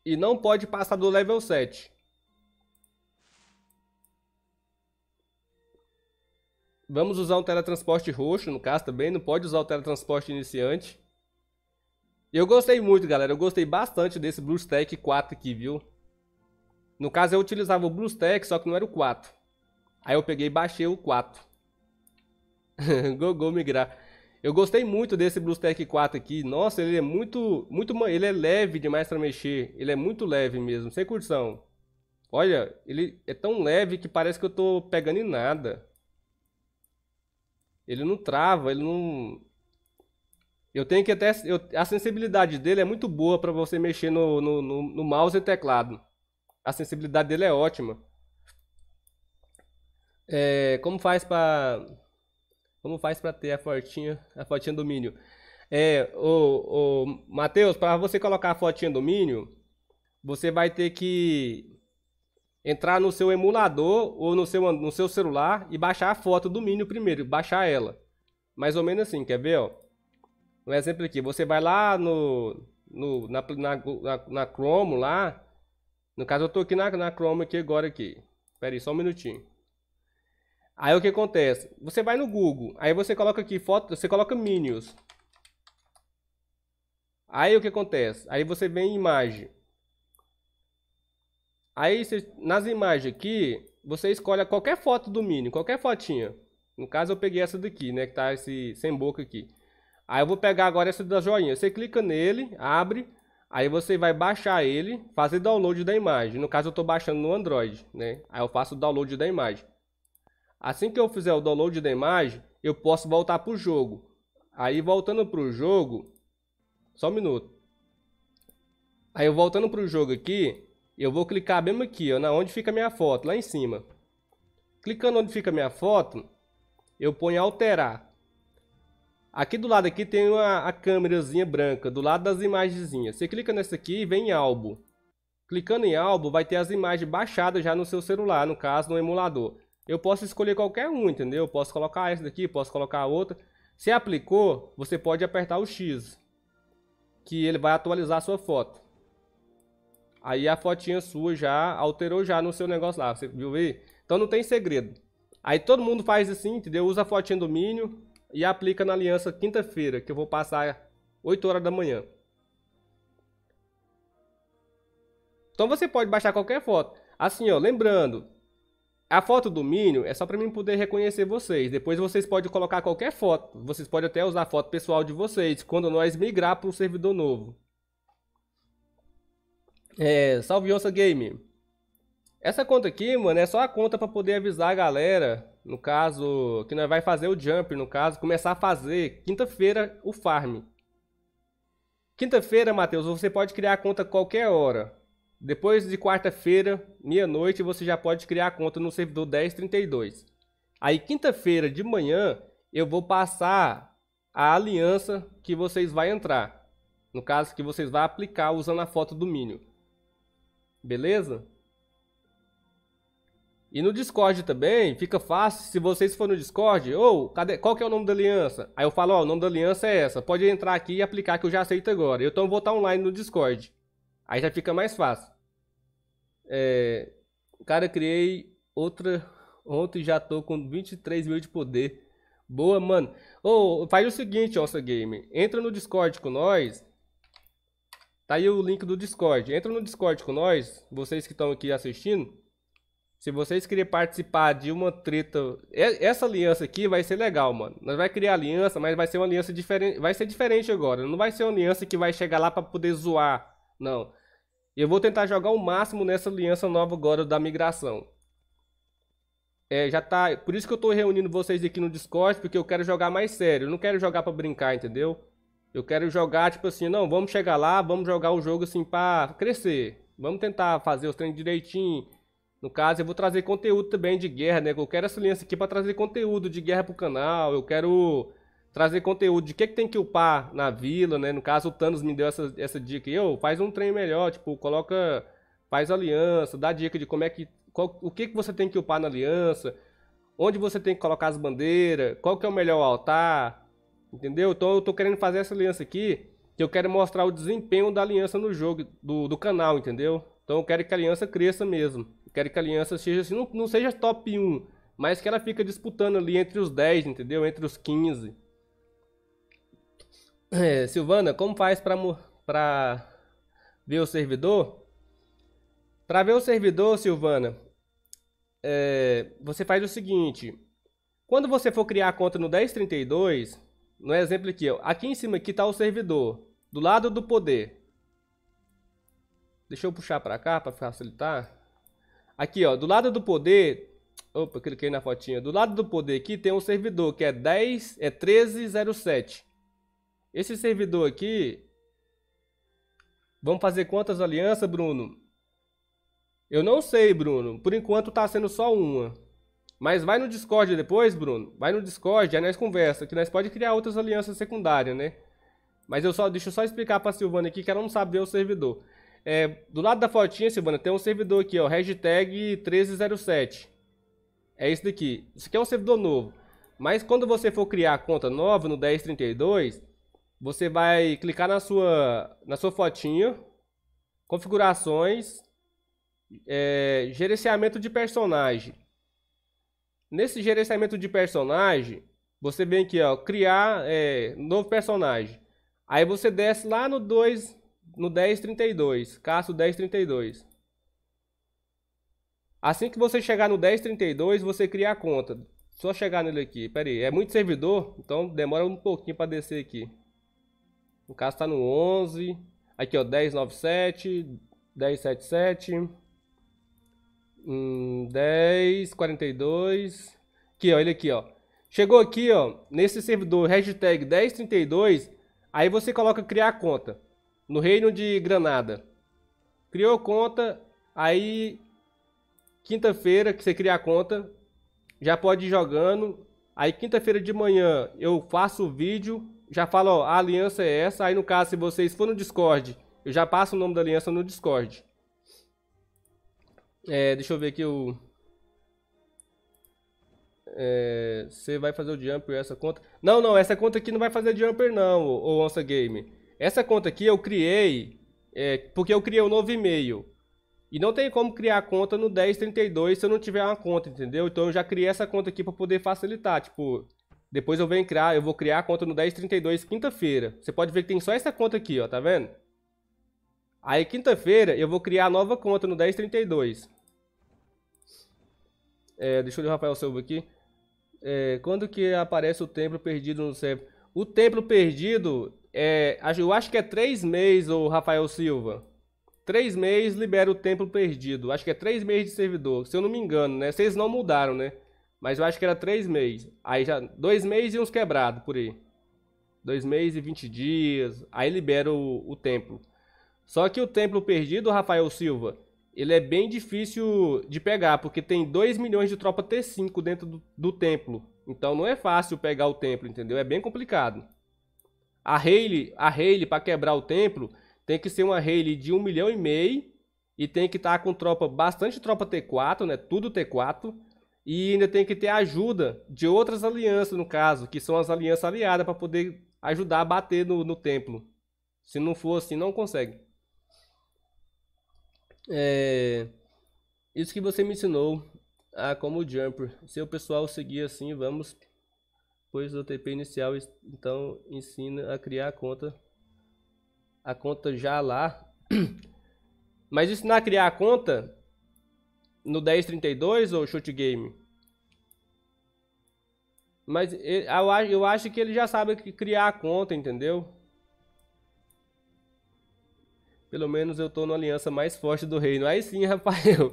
S1: E não pode passar do level 7. Vamos usar um teletransporte roxo, no caso também. Não pode usar o teletransporte iniciante. Eu gostei muito, galera. Eu gostei bastante desse BlueStack 4 aqui, viu? No caso, eu utilizava o BlueStack, só que não era o 4. Aí eu peguei e baixei o 4. Gogô migrar. Eu gostei muito desse BlueStack 4 aqui. Nossa, ele é muito, muito... Ele é leve demais pra mexer. Ele é muito leve mesmo, sem curtição. Olha, ele é tão leve que parece que eu tô pegando em nada. Ele não trava, ele não. Eu tenho que até. Eu, a sensibilidade dele é muito boa para você mexer no, no, no, no mouse e teclado. A sensibilidade dele é ótima. É, como faz para como faz para ter a fotinha, a fotinha do Minion? É, o, o Matheus, para você colocar a fotinha do Minion, você vai ter que entrar no seu emulador ou no seu, no seu celular e baixar a foto do Minion primeiro, baixar ela. Mais ou menos assim, quer ver? Ó? Um exemplo aqui, você vai lá no, no, na, na, na, na Chrome lá. No caso eu tô aqui na, na Chrome aqui agora aqui. Espera aí só um minutinho. Aí o que acontece? Você vai no Google, aí você coloca aqui foto, você coloca Minions. Aí o que acontece? Aí você vem em imagem. Aí, cê, nas imagens aqui, você escolhe qualquer foto do Mini, qualquer fotinha. No caso, eu peguei essa daqui, né? Que tá esse sem boca aqui. Aí eu vou pegar agora essa da joinha. Você clica nele, abre. Aí você vai baixar ele, fazer download da imagem. No caso, eu estou baixando no Android, né? Aí eu faço o download da imagem. Assim que eu fizer o download da imagem, eu posso voltar pro jogo. Aí voltando pro jogo... Só um minuto. Aí voltando pro jogo aqui, eu vou clicar mesmo aqui, ó, na onde fica a minha foto, lá em cima. Clicando onde fica a minha foto, eu ponho alterar. Aqui do lado aqui tem uma, a câmerazinha branca, do lado das imagenzinhas. Você clica nessa aqui e vem em álbum. Clicando em álbum, vai ter as imagens baixadas já no seu celular, no caso, no emulador. Eu posso escolher qualquer um, entendeu? Eu posso colocar essa daqui, posso colocar outra. Se aplicou, você pode apertar o X, que ele vai atualizar a sua foto. Aí a fotinha sua já alterou já no seu negócio lá, você viu aí? Então não tem segredo. Aí todo mundo faz assim, entendeu? Usa a fotinha do Minion e aplica na aliança quinta-feira, que eu vou passar 8 horas da manhã. Então você pode baixar qualquer foto. Assim, ó, lembrando, a foto do domínio é só para mim poder reconhecer vocês. Depois vocês podem colocar qualquer foto. Vocês podem até usar a foto pessoal de vocês quando nós migrar para um servidor novo. É, salve Onça Game. Essa conta aqui, mano, é só a conta para poder avisar a galera, no caso, que nós vai fazer o jump, no caso, começar a fazer quinta-feira o farm. Quinta-feira, Matheus, você pode criar a conta qualquer hora. Depois de quarta-feira, meia-noite, você já pode criar a conta no servidor 1032. Aí, quinta-feira de manhã, eu vou passar a aliança que vocês vão entrar. No caso, que vocês vão aplicar usando a foto do Minion. Beleza? E no Discord também, fica fácil, se vocês forem no Discord, ou, oh, cadê, qual que é o nome da aliança? Aí eu falo, ó, oh, o nome da aliança é essa, pode entrar aqui e aplicar que eu já aceito agora. Eu, então vou estar online no Discord. Aí já fica mais fácil. É, cara, criei outra ontem já tô com 23 mil de poder. Boa, mano. Ô, oh, faz o seguinte, Onça Game, entra no Discord com nós, Tá aí o link do Discord. Entra no Discord com nós, vocês que estão aqui assistindo. Se vocês querem participar de uma treta, essa aliança aqui vai ser legal, mano. Nós vai criar aliança, mas vai ser uma aliança diferente, vai ser diferente agora. Não vai ser uma aliança que vai chegar lá para poder zoar, não. Eu vou tentar jogar o máximo nessa aliança nova agora da migração. É, já tá, por isso que eu tô reunindo vocês aqui no Discord, porque eu quero jogar mais sério, eu não quero jogar para brincar, entendeu? Eu quero jogar, tipo assim, não, vamos chegar lá, vamos jogar o jogo assim para crescer. Vamos tentar fazer os treinos direitinho. No caso, eu vou trazer conteúdo também de guerra, né? Eu quero essa aliança aqui para trazer conteúdo de guerra pro canal. Eu quero trazer conteúdo de que, que tem que upar na vila, né? No caso, o Thanos me deu essa, essa dica. Eu, faz um trem melhor, tipo, coloca. Faz aliança, dá dica de como é que. Qual, o que, que você tem que upar na aliança, onde você tem que colocar as bandeiras, qual que é o melhor altar Entendeu? Então eu tô querendo fazer essa aliança aqui, que eu quero mostrar o desempenho da aliança no jogo, do, do canal, entendeu? Então eu quero que a aliança cresça mesmo. Eu quero que a aliança seja assim, não, não seja top 1, mas que ela fica disputando ali entre os 10, entendeu? Entre os 15. É, Silvana, como faz pra, pra ver o servidor? Pra ver o servidor, Silvana, é, você faz o seguinte. Quando você for criar a conta no 1032, no exemplo aqui, ó, aqui em cima aqui está o servidor, do lado do poder. Deixa eu puxar para cá para facilitar. Aqui, ó, do lado do poder, opa, cliquei na fotinha. Do lado do poder aqui tem um servidor que é 10, é 1307. Esse servidor aqui Vamos fazer quantas alianças, Bruno? Eu não sei, Bruno. Por enquanto está sendo só uma. Mas vai no Discord depois, Bruno. Vai no Discord, aí nós conversa, que nós pode criar outras alianças secundárias, né? Mas eu só, deixa eu só explicar pra Silvana aqui, que ela não sabe ver o servidor. É, do lado da fotinha, Silvana, tem um servidor aqui, ó, hashtag 1307. É isso daqui. Isso aqui é um servidor novo. Mas quando você for criar a conta nova no 1032, você vai clicar na sua, na sua fotinha, configurações, é, gerenciamento de personagem. Nesse gerenciamento de personagem, você vem aqui, ó, criar é, novo personagem. Aí você desce lá no 2, no 1032, caso 1032. Assim que você chegar no 1032, você cria a conta. Só chegar nele aqui. Pera aí, é muito servidor, então demora um pouquinho para descer aqui. No caso tá no 11, aqui ó, 1097, 1077... Hum, 10, 42. Aqui, ó, ele aqui, ó. Chegou aqui, ó, nesse servidor hashtag 1032, aí você coloca criar conta. No reino de Granada. Criou conta, aí quinta-feira que você cria a conta, já pode ir jogando. Aí quinta-feira de manhã eu faço o vídeo, já falo, ó, a aliança é essa. Aí no caso, se vocês for no Discord, eu já passo o nome da aliança no Discord. É, deixa eu ver aqui o... É, você vai fazer o jumper essa conta? Não, não, essa conta aqui não vai fazer jumper não, o Onça Game. Essa conta aqui eu criei é, porque eu criei um novo e-mail. E não tem como criar a conta no 1032 se eu não tiver uma conta, entendeu? Então eu já criei essa conta aqui para poder facilitar, tipo, depois eu venho criar, eu vou criar a conta no 1032 quinta-feira. Você pode ver que tem só essa conta aqui, ó, tá vendo? Aí quinta-feira eu vou criar a nova conta no 1032. É, deixa eu ler o Rafael Silva aqui. É, quando que aparece o templo perdido no céu? O templo perdido, é, eu acho que é três meses, o Rafael Silva. Três meses libera o templo perdido. Acho que é três meses de servidor, se eu não me engano, né? Vocês não mudaram, né? Mas eu acho que era três meses. Aí já. Dois meses e uns quebrados por aí. Dois meses e vinte dias. Aí libera o, o templo. Só que o templo perdido, Rafael Silva, ele é bem difícil de pegar, porque tem 2 milhões de tropa T5 dentro do, do, templo. Então não é fácil pegar o templo, entendeu? É bem complicado. A Hayley, a Hayley para quebrar o templo, tem que ser uma Hayley de 1 um milhão e meio e tem que estar tá com tropa, bastante tropa T4, né? Tudo T4. E ainda tem que ter ajuda de outras alianças, no caso, que são as alianças aliadas para poder ajudar a bater no, no templo. Se não for assim, não consegue. É, isso que você me ensinou a ah, como jumper. Se o pessoal seguir assim, vamos. Pois o TP inicial então ensina a criar a conta. A conta já lá. Mas ensinar a criar a conta no 1032 ou chute game? Mas eu acho que ele já sabe criar a conta, entendeu? Pelo menos eu tô na aliança mais forte do reino. Aí sim, Rafael.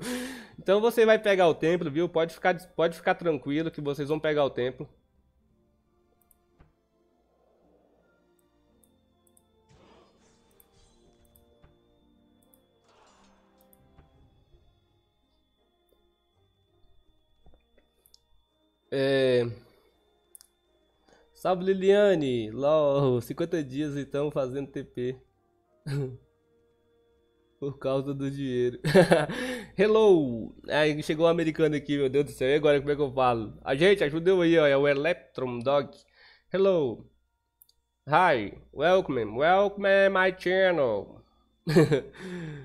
S1: Então você vai pegar o templo, viu? Pode ficar, pode ficar tranquilo que vocês vão pegar o templo. É... Salve Liliane! LOL, 50 dias então fazendo TP. Por causa do dinheiro. Hello! Aí chegou um americano aqui, meu Deus do céu. E agora, como é que eu falo? A gente, ajudou aí, ó. É o Electron Dog. Hello! Hi! Welcome! Welcome my channel!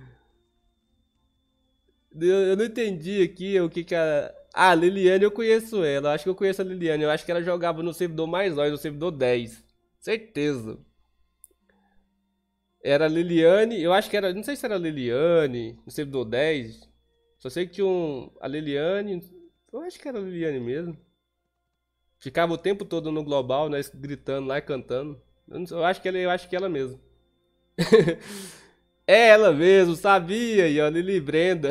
S1: eu, eu, não entendi aqui o que que a... Ah, Liliane, eu conheço ela. Acho que eu conheço a Liliane. Eu acho que ela jogava no servidor mais nós, no servidor 10. Certeza. Era Liliane, eu acho que era, não sei se era Liliane, não no do 10. Só sei que tinha um, a Liliane, eu acho que era a Liliane mesmo. Ficava o tempo todo no global, né, gritando lá e cantando. Eu, não, eu acho que ela, eu acho que ela mesmo. é ela mesmo, sabia, e ó, Lili Brenda.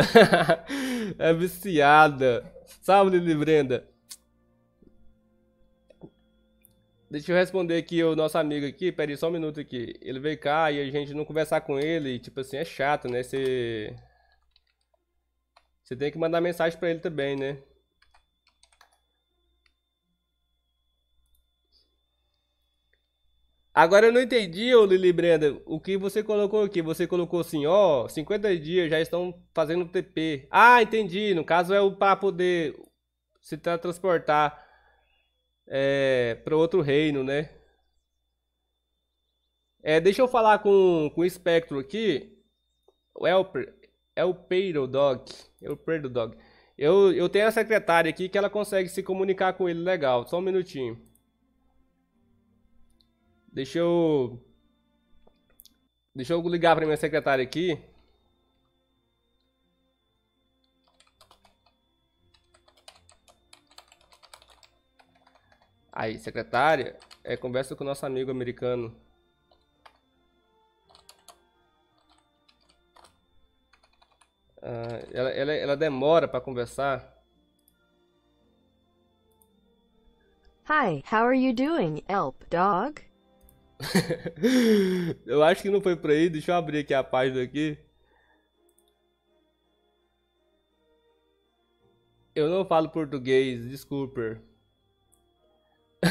S1: é viciada. Salve Lili Brenda. Deixa eu responder aqui o nosso amigo aqui, peraí só um minuto aqui. Ele veio cá e a gente não conversar com ele, tipo assim, é chato, né? Você... Você tem que mandar mensagem pra ele também, né? Agora eu não entendi, ô Lili Brenda, o que você colocou aqui. Você colocou assim, ó, 50 dias já estão fazendo TP. Ah, entendi. No caso é o para poder se transportar é, para outro reino, né? É, deixa eu falar com, com o espectro aqui. O Elper, Elpeiro é Dog. Elpeiro é Dog. Eu, eu tenho a secretária aqui que ela consegue se comunicar com ele legal. Só um minutinho. Deixa eu... Deixa eu ligar pra minha secretária aqui. Aí, secretária, é, conversa com o nosso amigo americano. Ah, ela, ela, ela demora para conversar.
S2: Hi, how are you doing, Elp Dog?
S1: eu acho que não foi por aí. Deixa eu abrir aqui a página aqui. Eu não falo português, desculpa.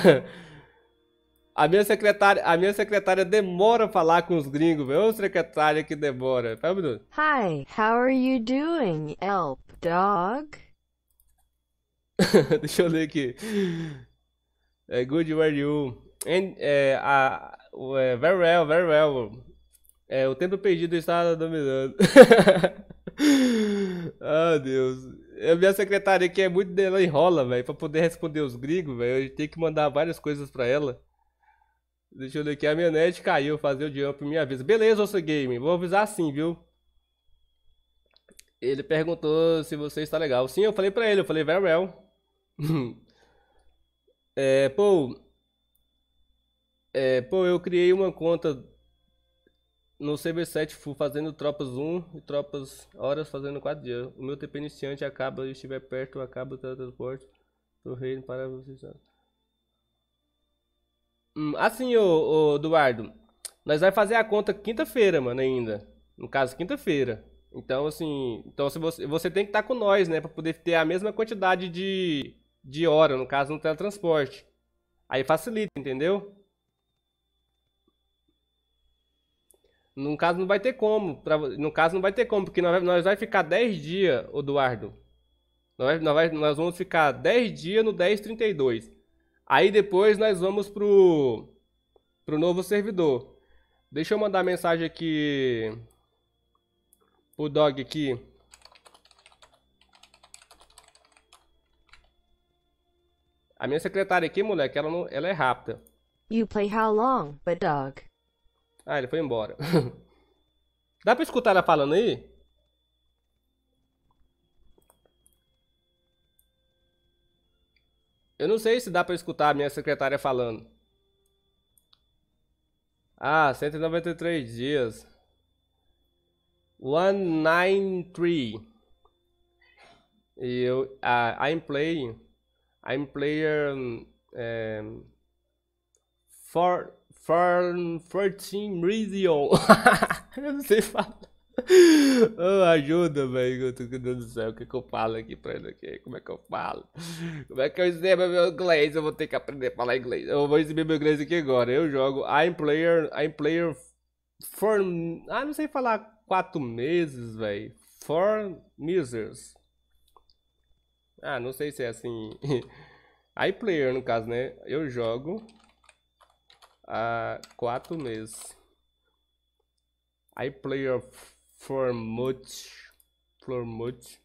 S1: A minha secretária, a minha secretária demora a falar com os gringos, velho. Ô secretária que demora. Pera um minuto.
S2: Hi, how are you doing, help dog?
S1: Deixa eu ler aqui. É, good where you. And, é, a, é, very well, very well. É, o tempo perdido está dominando. ah, Deus. A minha secretária aqui é muito. dela, enrola, velho, pra poder responder os gringos, velho. Eu tenho que mandar várias coisas pra ela. Deixa eu ver aqui. A net caiu, fazer o jump, me avisa. Beleza, você Game, vou avisar sim, viu? Ele perguntou se você está legal. Sim, eu falei pra ele, eu falei, very well. é, pô. É, pô, eu criei uma conta no CB7 fui fazendo tropas 1 e tropas horas fazendo 4 dias. O meu TP é iniciante acaba, e estiver perto, acaba o teletransporte do reino para vocês. Hum, assim, ô, ô, Eduardo, nós vai fazer a conta quinta-feira, mano, ainda. No caso, quinta-feira. Então, assim, então se você, você tem que estar tá com nós, né, para poder ter a mesma quantidade de, de hora, no caso, no teletransporte. Aí facilita, entendeu? No caso não vai ter como, pra, no caso não vai ter como, porque nós, nós vai ficar 10 dias, Eduardo. Nós, nós, nós vamos ficar 10 dias no 1032. Aí depois nós vamos pro, pro novo servidor. Deixa eu mandar mensagem aqui pro dog aqui. A minha secretária aqui, moleque, ela, não, ela é rápida.
S2: You play how long, but dog?
S1: Ah, ele foi embora.
S2: Dá pra
S1: escutar ela falando aí? Eu não sei se dá pra escutar a minha secretária falando. Ah, 193 dias. 193. E eu, ah, I'm playing, I'm player um, é, for Farm 14 Million. eu não sei falar. Oh, ajuda, velho. Meu Deus do céu, o que, é que eu falo aqui pra ele aqui? Como é que eu falo? Como é que eu exibo meu inglês? Eu vou ter que aprender a falar inglês. Eu vou exibir meu inglês aqui agora. Eu jogo I'm player. I'm player for. Ah, não sei falar quatro meses, velho. For Misers. Ah, não sei se é assim. I player no caso, né? Eu jogo há quatro meses. I play for much, for much.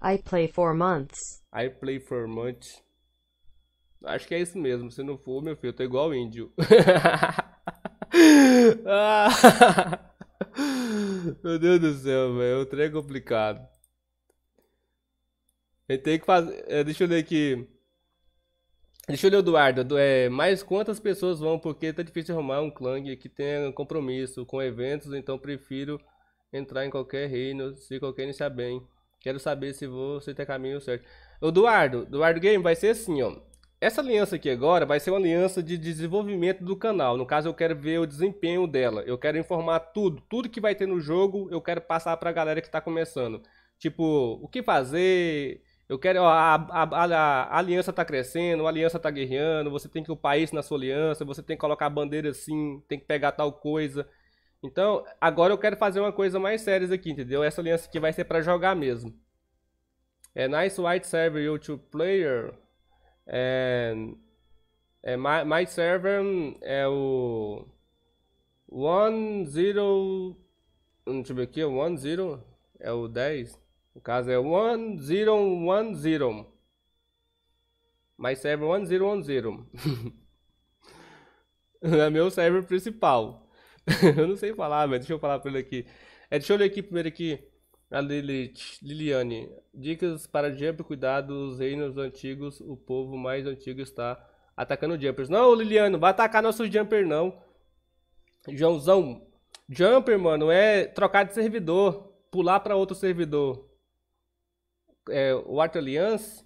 S2: I play for months.
S1: I play for months. Acho que é isso mesmo. Se não for, meu filho, eu tô igual índio. meu Deus do céu, velho. O trem é complicado. A gente tem que fazer. Eh, deixa eu ler aqui. Deixa eu ler Eduardo. É, mais quantas pessoas vão? Porque tá difícil arrumar um clã que tenha compromisso com eventos, então prefiro entrar em qualquer reino, se qualquer iniciar bem. Quero saber se você tem tá caminho certo. Eduardo, Eduardo Game vai ser assim, ó. Essa aliança aqui agora vai ser uma aliança de desenvolvimento do canal. No caso, eu quero ver o desempenho dela. Eu quero informar tudo, tudo que vai ter no jogo, eu quero passar para a galera que está começando. Tipo, o que fazer, eu quero, ó, a, a, a, a, aliança tá crescendo, a aliança tá guerreando, você tem que o país na sua aliança, você tem que colocar a bandeira assim, tem que pegar tal coisa. Então, agora eu quero fazer uma coisa mais séria aqui, entendeu? Essa aliança aqui vai ser para jogar mesmo. É nice white server you to player. É, é my, my server é o 10 Deixa eu ver aqui, 10 é o 10. O caso é 1010. My server 1010. é meu server principal. eu não sei falar, mas deixa eu falar pra ele aqui. É, deixa eu ler aqui primeiro aqui. A Lilith, Liliane. Dicas para Jump, cuidado os reinos antigos. O povo mais antigo está atacando Jumpers. Não, Liliane, não vai atacar nosso Jumper, não. Joãozão. Jumper, mano, é trocar de servidor. Pular para outro servidor é, o Allianz,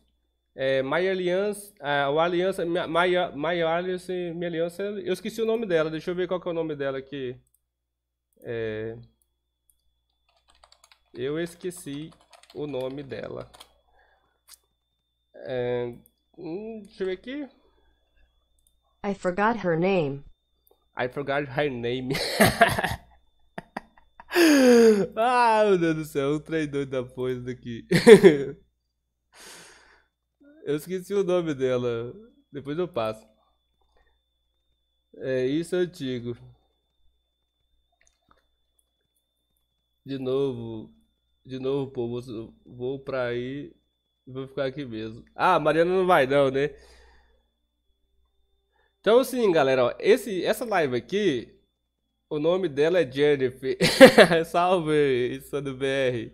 S1: é, My Allianz, a, é, o Aliança, é, My, aliança Alliance, minha aliança, eu esqueci o nome dela, deixa eu ver qual que é o nome dela aqui. É, eu esqueci o nome dela. É, hum, deixa eu ver aqui.
S2: I forgot her name.
S1: I forgot her name. ah, meu Deus do céu, um traidor da coisa daqui. eu esqueci o nome dela. Depois eu passo. É isso antigo. De novo. De novo, povo. Vou pra aí. Vou ficar aqui mesmo. Ah, Mariana não vai não, né? Então assim, galera, ó, esse, essa live aqui o nome dela é Jennifer. Salve, Sando BR.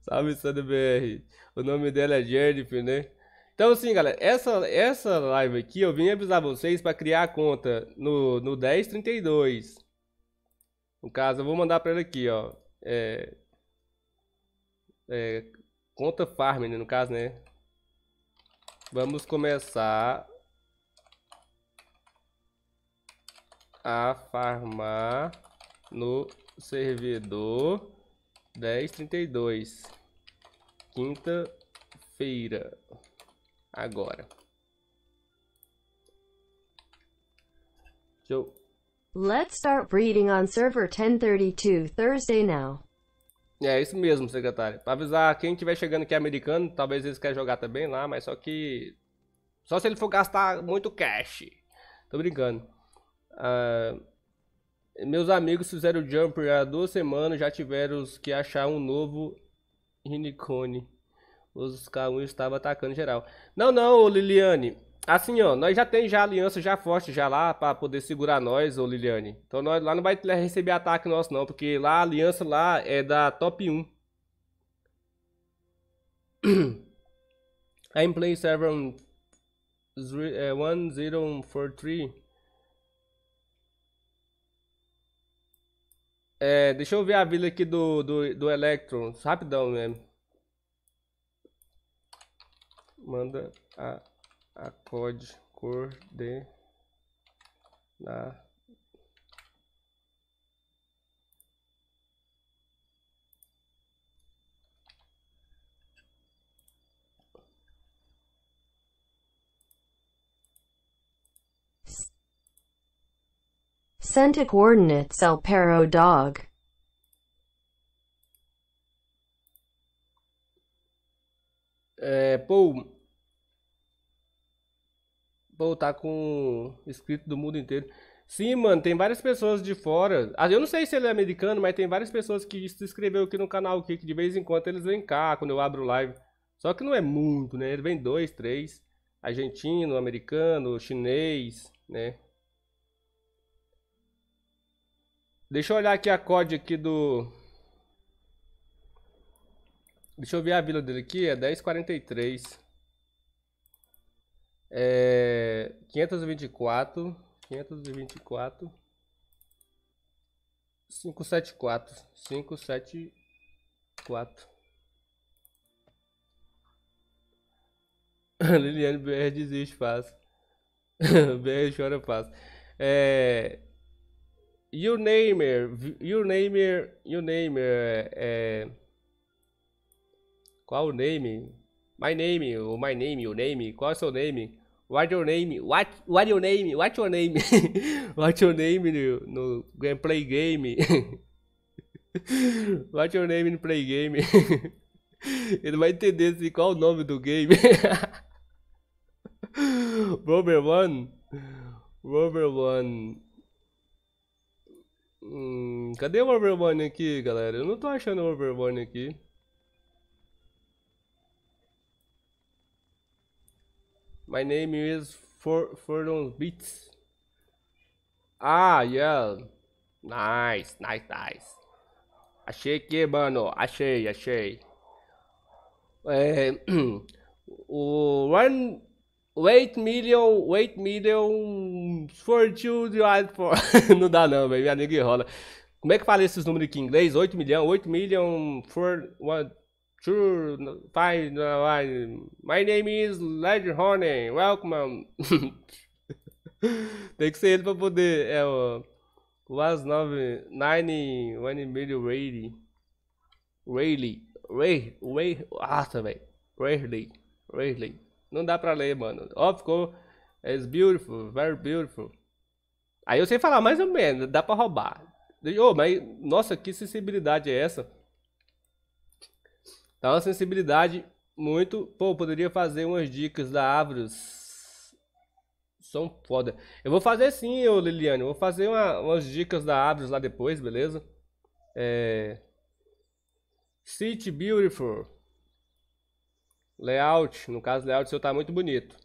S1: Salve, Sando BR. O nome dela é Jennifer, né? Então, assim, galera, essa, essa live aqui eu vim avisar vocês para criar a conta no, no 1032. No caso, eu vou mandar para ela aqui, ó. É, é, conta farm, né, no caso, né? Vamos começar a farmar no servidor 1032, quinta-feira, agora. Show.
S2: Let's start reading on server 1032 Thursday now.
S1: É isso mesmo, secretário. Pra avisar quem estiver chegando que é americano, talvez eles querem jogar também lá, mas só que. Só se ele for gastar muito cash. Tô brincando. Ah, meus amigos fizeram o Jumper há duas semanas, já tiveram que achar um novo Rinicone. Os K1 estavam atacando geral. Não, não, Liliane. Assim, ó, nós já tem já aliança já forte já lá para poder segurar nós, ô Liliane. Então nós lá não vai receber ataque nosso não, porque lá a aliança lá é da top 1. I'm playing server 1043 É, deixa eu ver a vida aqui do, do, do Electron, rapidão mesmo. Manda a, a code coordenar
S2: Center coordinates El Perro Dog
S1: É, Paul. Paul tá com escrito do mundo inteiro. Sim, mano, tem várias pessoas de fora. Ah, eu não sei se ele é americano, mas tem várias pessoas que se inscreveu aqui no canal aqui, que de vez em quando eles vêm cá quando eu abro live. Só que não é muito, né? Ele vem dois, três. Argentino, americano, chinês, né? Deixa eu olhar aqui a COD aqui do... Deixa eu ver a vila dele aqui, é 1043. É... 524, 524, 574, 574. Liliane BR desiste faz. BR chora faz. É... Your name, Your name, Your name, é, é... Qual o name? My name, o my name, your name, qual é o seu name? What your name? What, what your name? What your name? What your name no, no gameplay game? What your name no play game? Ele vai entender assim, qual é o nome do game. Robert One. Robert One. Hum, cadê o Overburn aqui, galera? Eu não tô achando o Overburn aqui. My name is For Beats. Ah, yeah. Nice, nice, nice. Achei aqui, mano. Achei, achei. É, o Ryan 8 million, 8 million for children for... não dá não, velho, minha língua enrola. Como é que fala esses números aqui em inglês? 8 milhão, 8 million for one, two, five, nine. My name is Led Horney. welcome. Tem que ser ele pra poder, é o... Was 9, 9, 1 million Rayleigh. Rayleigh, Rayleigh. Ray, ah, também. Tá, Rayleigh, Rayleigh. Não dá pra ler, mano. Ó, oh, ficou. É, it's beautiful, very beautiful. Aí eu sei falar mais ou menos, dá pra roubar. oh, mas nossa, que sensibilidade é essa? Tá uma sensibilidade muito. Pô, poderia fazer umas dicas da Avros. São foda. Eu vou fazer sim, ô Liliane. vou fazer uma, umas dicas da Avros lá depois, beleza? É. City Beautiful. Layout, no caso, layout seu tá muito bonito.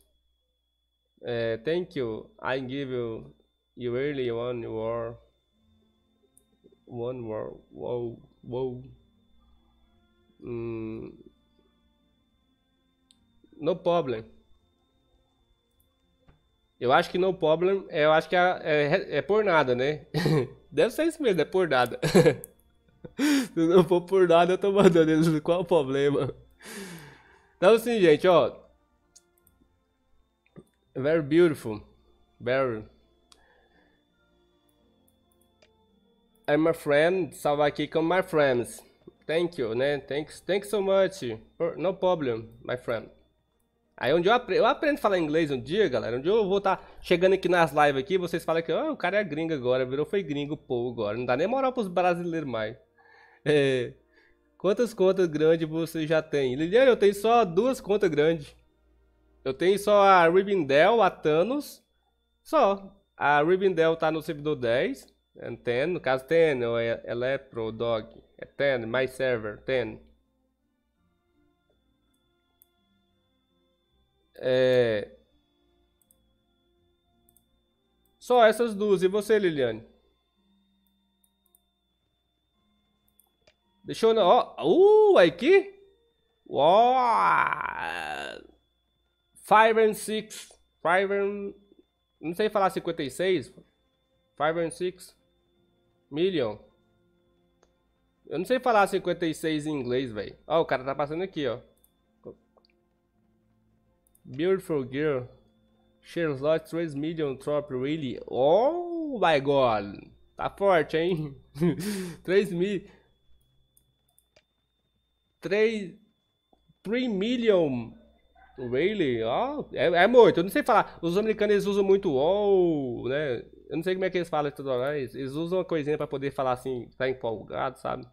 S1: É, thank you. I give you, you really one war One more. Wow. Wow. Hum. No problem. Eu acho que no problem, é, eu acho que é, é, é por nada, né? Deve ser isso mesmo, é por nada. Se não for por nada, eu tô mandando eles. Qual o problema? Então assim, gente, ó. Very beautiful. Very. I'm a friend. Salvar aqui com my friends. Thank you, né? Thanks, thanks so much. No problem, my friend. Aí onde eu aprendo, eu aprendo a falar inglês um dia, galera. Um dia eu vou estar tá chegando aqui nas lives aqui, vocês falam que oh, o cara é gringo agora, virou foi gringo, pô, agora. Não dá nem moral pros brasileiros mais. É... Quantas contas grandes você já tem? Liliane, eu tenho só duas contas grandes. Eu tenho só a Ribindel, a Thanos. Só. A Ribindel tá no servidor 10. Né, Ten, no caso Ten, ou é Electro, Dog. É Ten, My Server, Ten. É... Só essas duas. E você, Liliane? Deixa eu... Ó, uh, é aqui. Uau. Five and six. Five and... Não sei falar 56. Five and six. Million. Eu não sei falar 56 em inglês, velho. Ó, o cara tá passando aqui, ó. Beautiful girl. Shares lost 3 million trop, really? Oh my god. Tá forte, hein? 3 mil... 3, 3 million Really? Oh, é, é, muito, eu não sei falar. Os americanos eles usam muito wow, né? Eu não sei como é que eles falam toda hora. Eles, eles usam uma coisinha para poder falar assim, tá empolgado, sabe?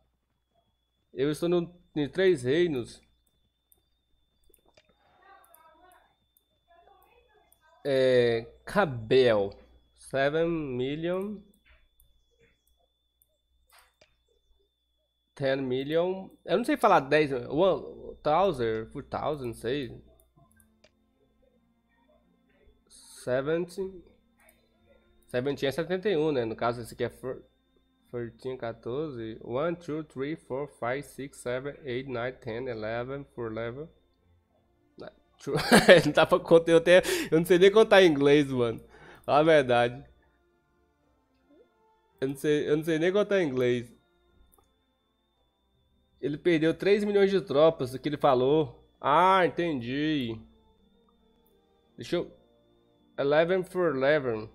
S1: Eu estou no, em três reinos. É, Cabel. 7 million. 10 million. Eu não sei falar 10. One thousand, por thousand, não sei. 70. 70 é 71, né? No caso, esse aqui é 14, 14. 1, 2, 3, 4, 5, 6, 7, 8, 9, 10, 11, 11. não dá pra contar, eu, até, eu não sei nem contar em inglês, mano. A verdade. Eu não sei, eu não sei nem contar em inglês. Ele perdeu 3 milhões de tropas, o que ele falou. Ah, entendi. Deixa eu... Eleven for Eleven.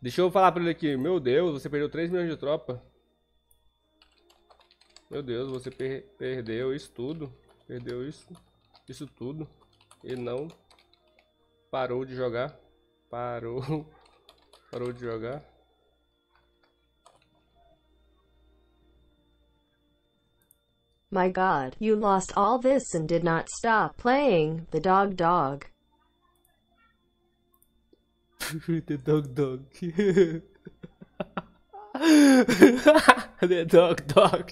S1: Deixa eu falar pra ele aqui. Meu Deus, você perdeu 3 milhões de tropa. Meu Deus, você per perdeu isso tudo. Perdeu isso. Isso tudo. E não parou de jogar. Parou. Parou de jogar.
S2: My God, you lost all this and did not stop playing the dog dog.
S1: the dog dog. the dog dog.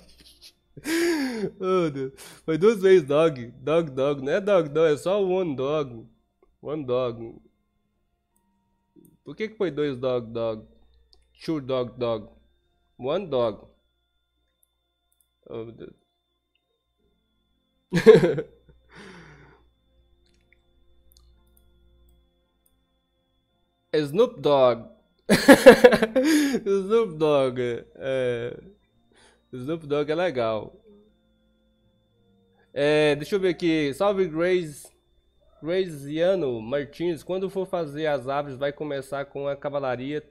S1: oh, Deus. Foi duas vezes dog. Dog dog. Não é dog dog, é só one dog. One dog. Por que, que foi dois dog dog? Two dog dog. One dog. Oh, Deus. É Snoop Dogg. Snoop Dogg. É... Snoop Dogg é legal. É, deixa eu ver aqui. Salve Grace. Graziano Martins. Quando for fazer as aves, vai começar com a cavalaria,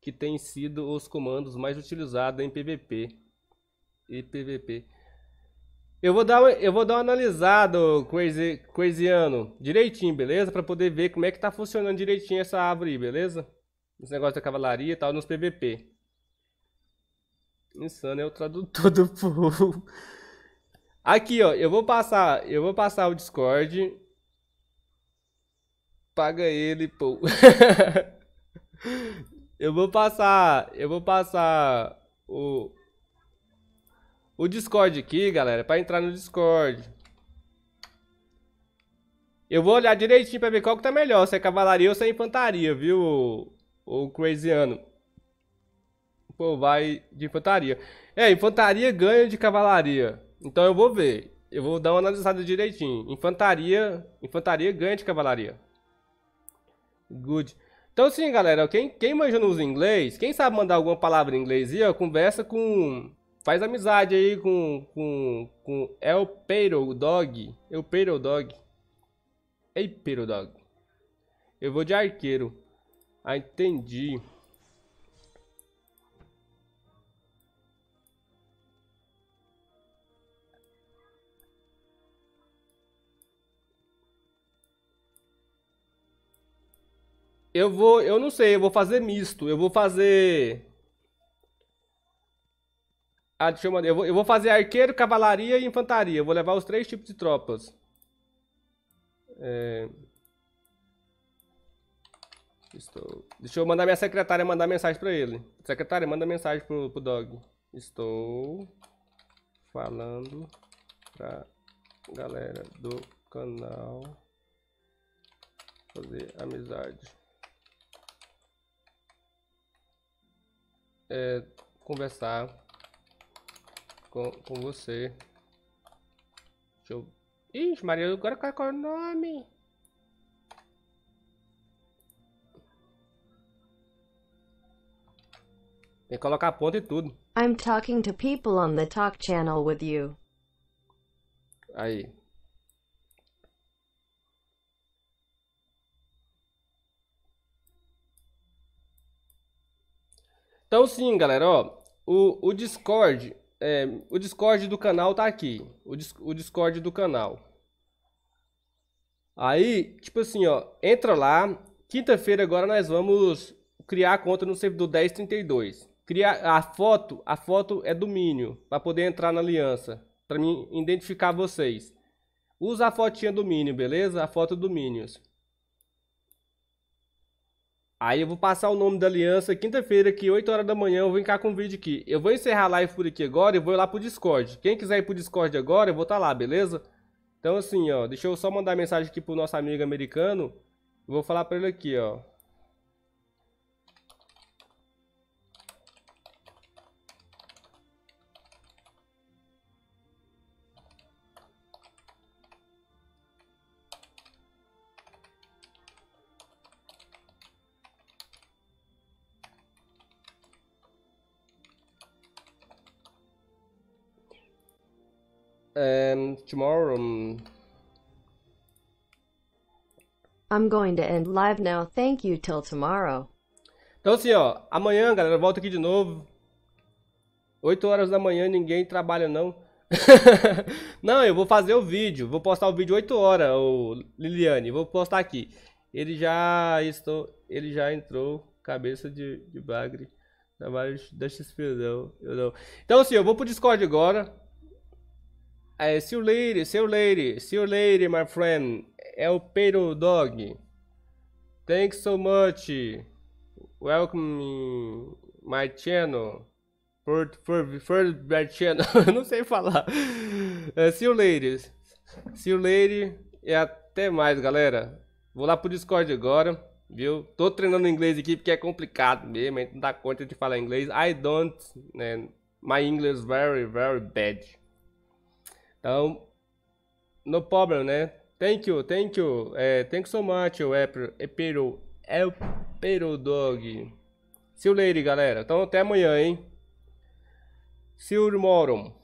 S1: que tem sido os comandos mais utilizados em PVP. E PVP. Eu vou dar, eu vou dar uma analisada, crazy, direitinho, beleza? Pra poder ver como é que tá funcionando direitinho essa árvore aí, beleza? Esse negócio da cavalaria e tal, nos PVP. Insano é o tradutor do povo. Aqui, ó, eu vou passar, eu vou passar o Discord. Paga ele, pô. eu vou passar, eu vou passar o o Discord aqui, galera, é pra entrar no Discord. Eu vou olhar direitinho pra ver qual que tá melhor, se é cavalaria ou se é infantaria, viu, o, Crazyano. Pô, vai de infantaria. É, infantaria ganha de cavalaria. Então eu vou ver. Eu vou dar uma analisada direitinho. Infantaria, infantaria ganha de cavalaria. Good. Então sim, galera, quem, quem manja nos inglês, quem sabe mandar alguma palavra em inglês aí, ó, conversa com Faz amizade aí com, com, com El Peiro Dog. El Peiro Dog. Ei, Peiro Dog. Eu vou de arqueiro. Ah, entendi. Eu vou, eu não sei, eu vou fazer misto. Eu vou fazer ah, deixa eu mandar. Eu vou, eu vou fazer arqueiro, cavalaria e infantaria. Eu vou levar os três tipos de tropas. É... Estou... Deixa eu mandar minha secretária mandar mensagem para ele. Secretária, manda mensagem pro, pro Dog. Estou falando pra galera do canal fazer amizade. É, conversar com, com você. Deixa eu... Ixi, Maria, agora qual é o
S2: nome?
S1: Tem que colocar ponto e tudo.
S2: I'm talking to people on the talk channel with you.
S1: Aí. Então sim, galera, ó, o, o Discord é, o Discord do canal tá aqui. O, o Discord do canal. Aí, tipo assim, ó. Entra lá. Quinta-feira agora nós vamos criar a conta no servidor 1032. Criar a foto, a foto é domínio para poder entrar na aliança, para mim identificar vocês. Usa a fotinha domínio, beleza? A foto domínios. Aí eu vou passar o nome da aliança quinta-feira aqui, 8 horas da manhã, eu vou encar com o vídeo aqui. Eu vou encerrar a live por aqui agora e vou lá pro Discord. Quem quiser ir pro Discord agora, eu vou estar tá lá, beleza? Então assim, ó, deixa eu só mandar mensagem aqui pro nosso amigo americano. Vou falar pra ele aqui, ó. um, tomorrow.
S2: I'm going to end live now. Thank you till tomorrow.
S1: Então assim, ó, amanhã, galera, volto aqui de novo. 8 horas da manhã, ninguém trabalha não. não, eu vou fazer o vídeo. Vou postar o vídeo 8 horas, o Liliane. Vou postar aqui. Ele já estou, ele já entrou cabeça de, de bagre. Trabalho deixa XP, eu não. Então assim, eu vou pro Discord agora. Seu see seu later, seu you later, my friend. É o Pedro Dog. Thanks so much. Welcome my channel. For, for, for my channel. Não sei falar. É, see you later. See you later. E é até mais, galera. Vou lá pro Discord agora, viu? Tô treinando inglês aqui porque é complicado mesmo. A gente não dá conta de falar inglês. I don't. Né? My English is very, very bad. Então, no problem, né? Thank you, thank you. É, thank you so much, Apple, Apple, Apple Dog. See you later, galera. Então, até amanhã, hein? See you tomorrow.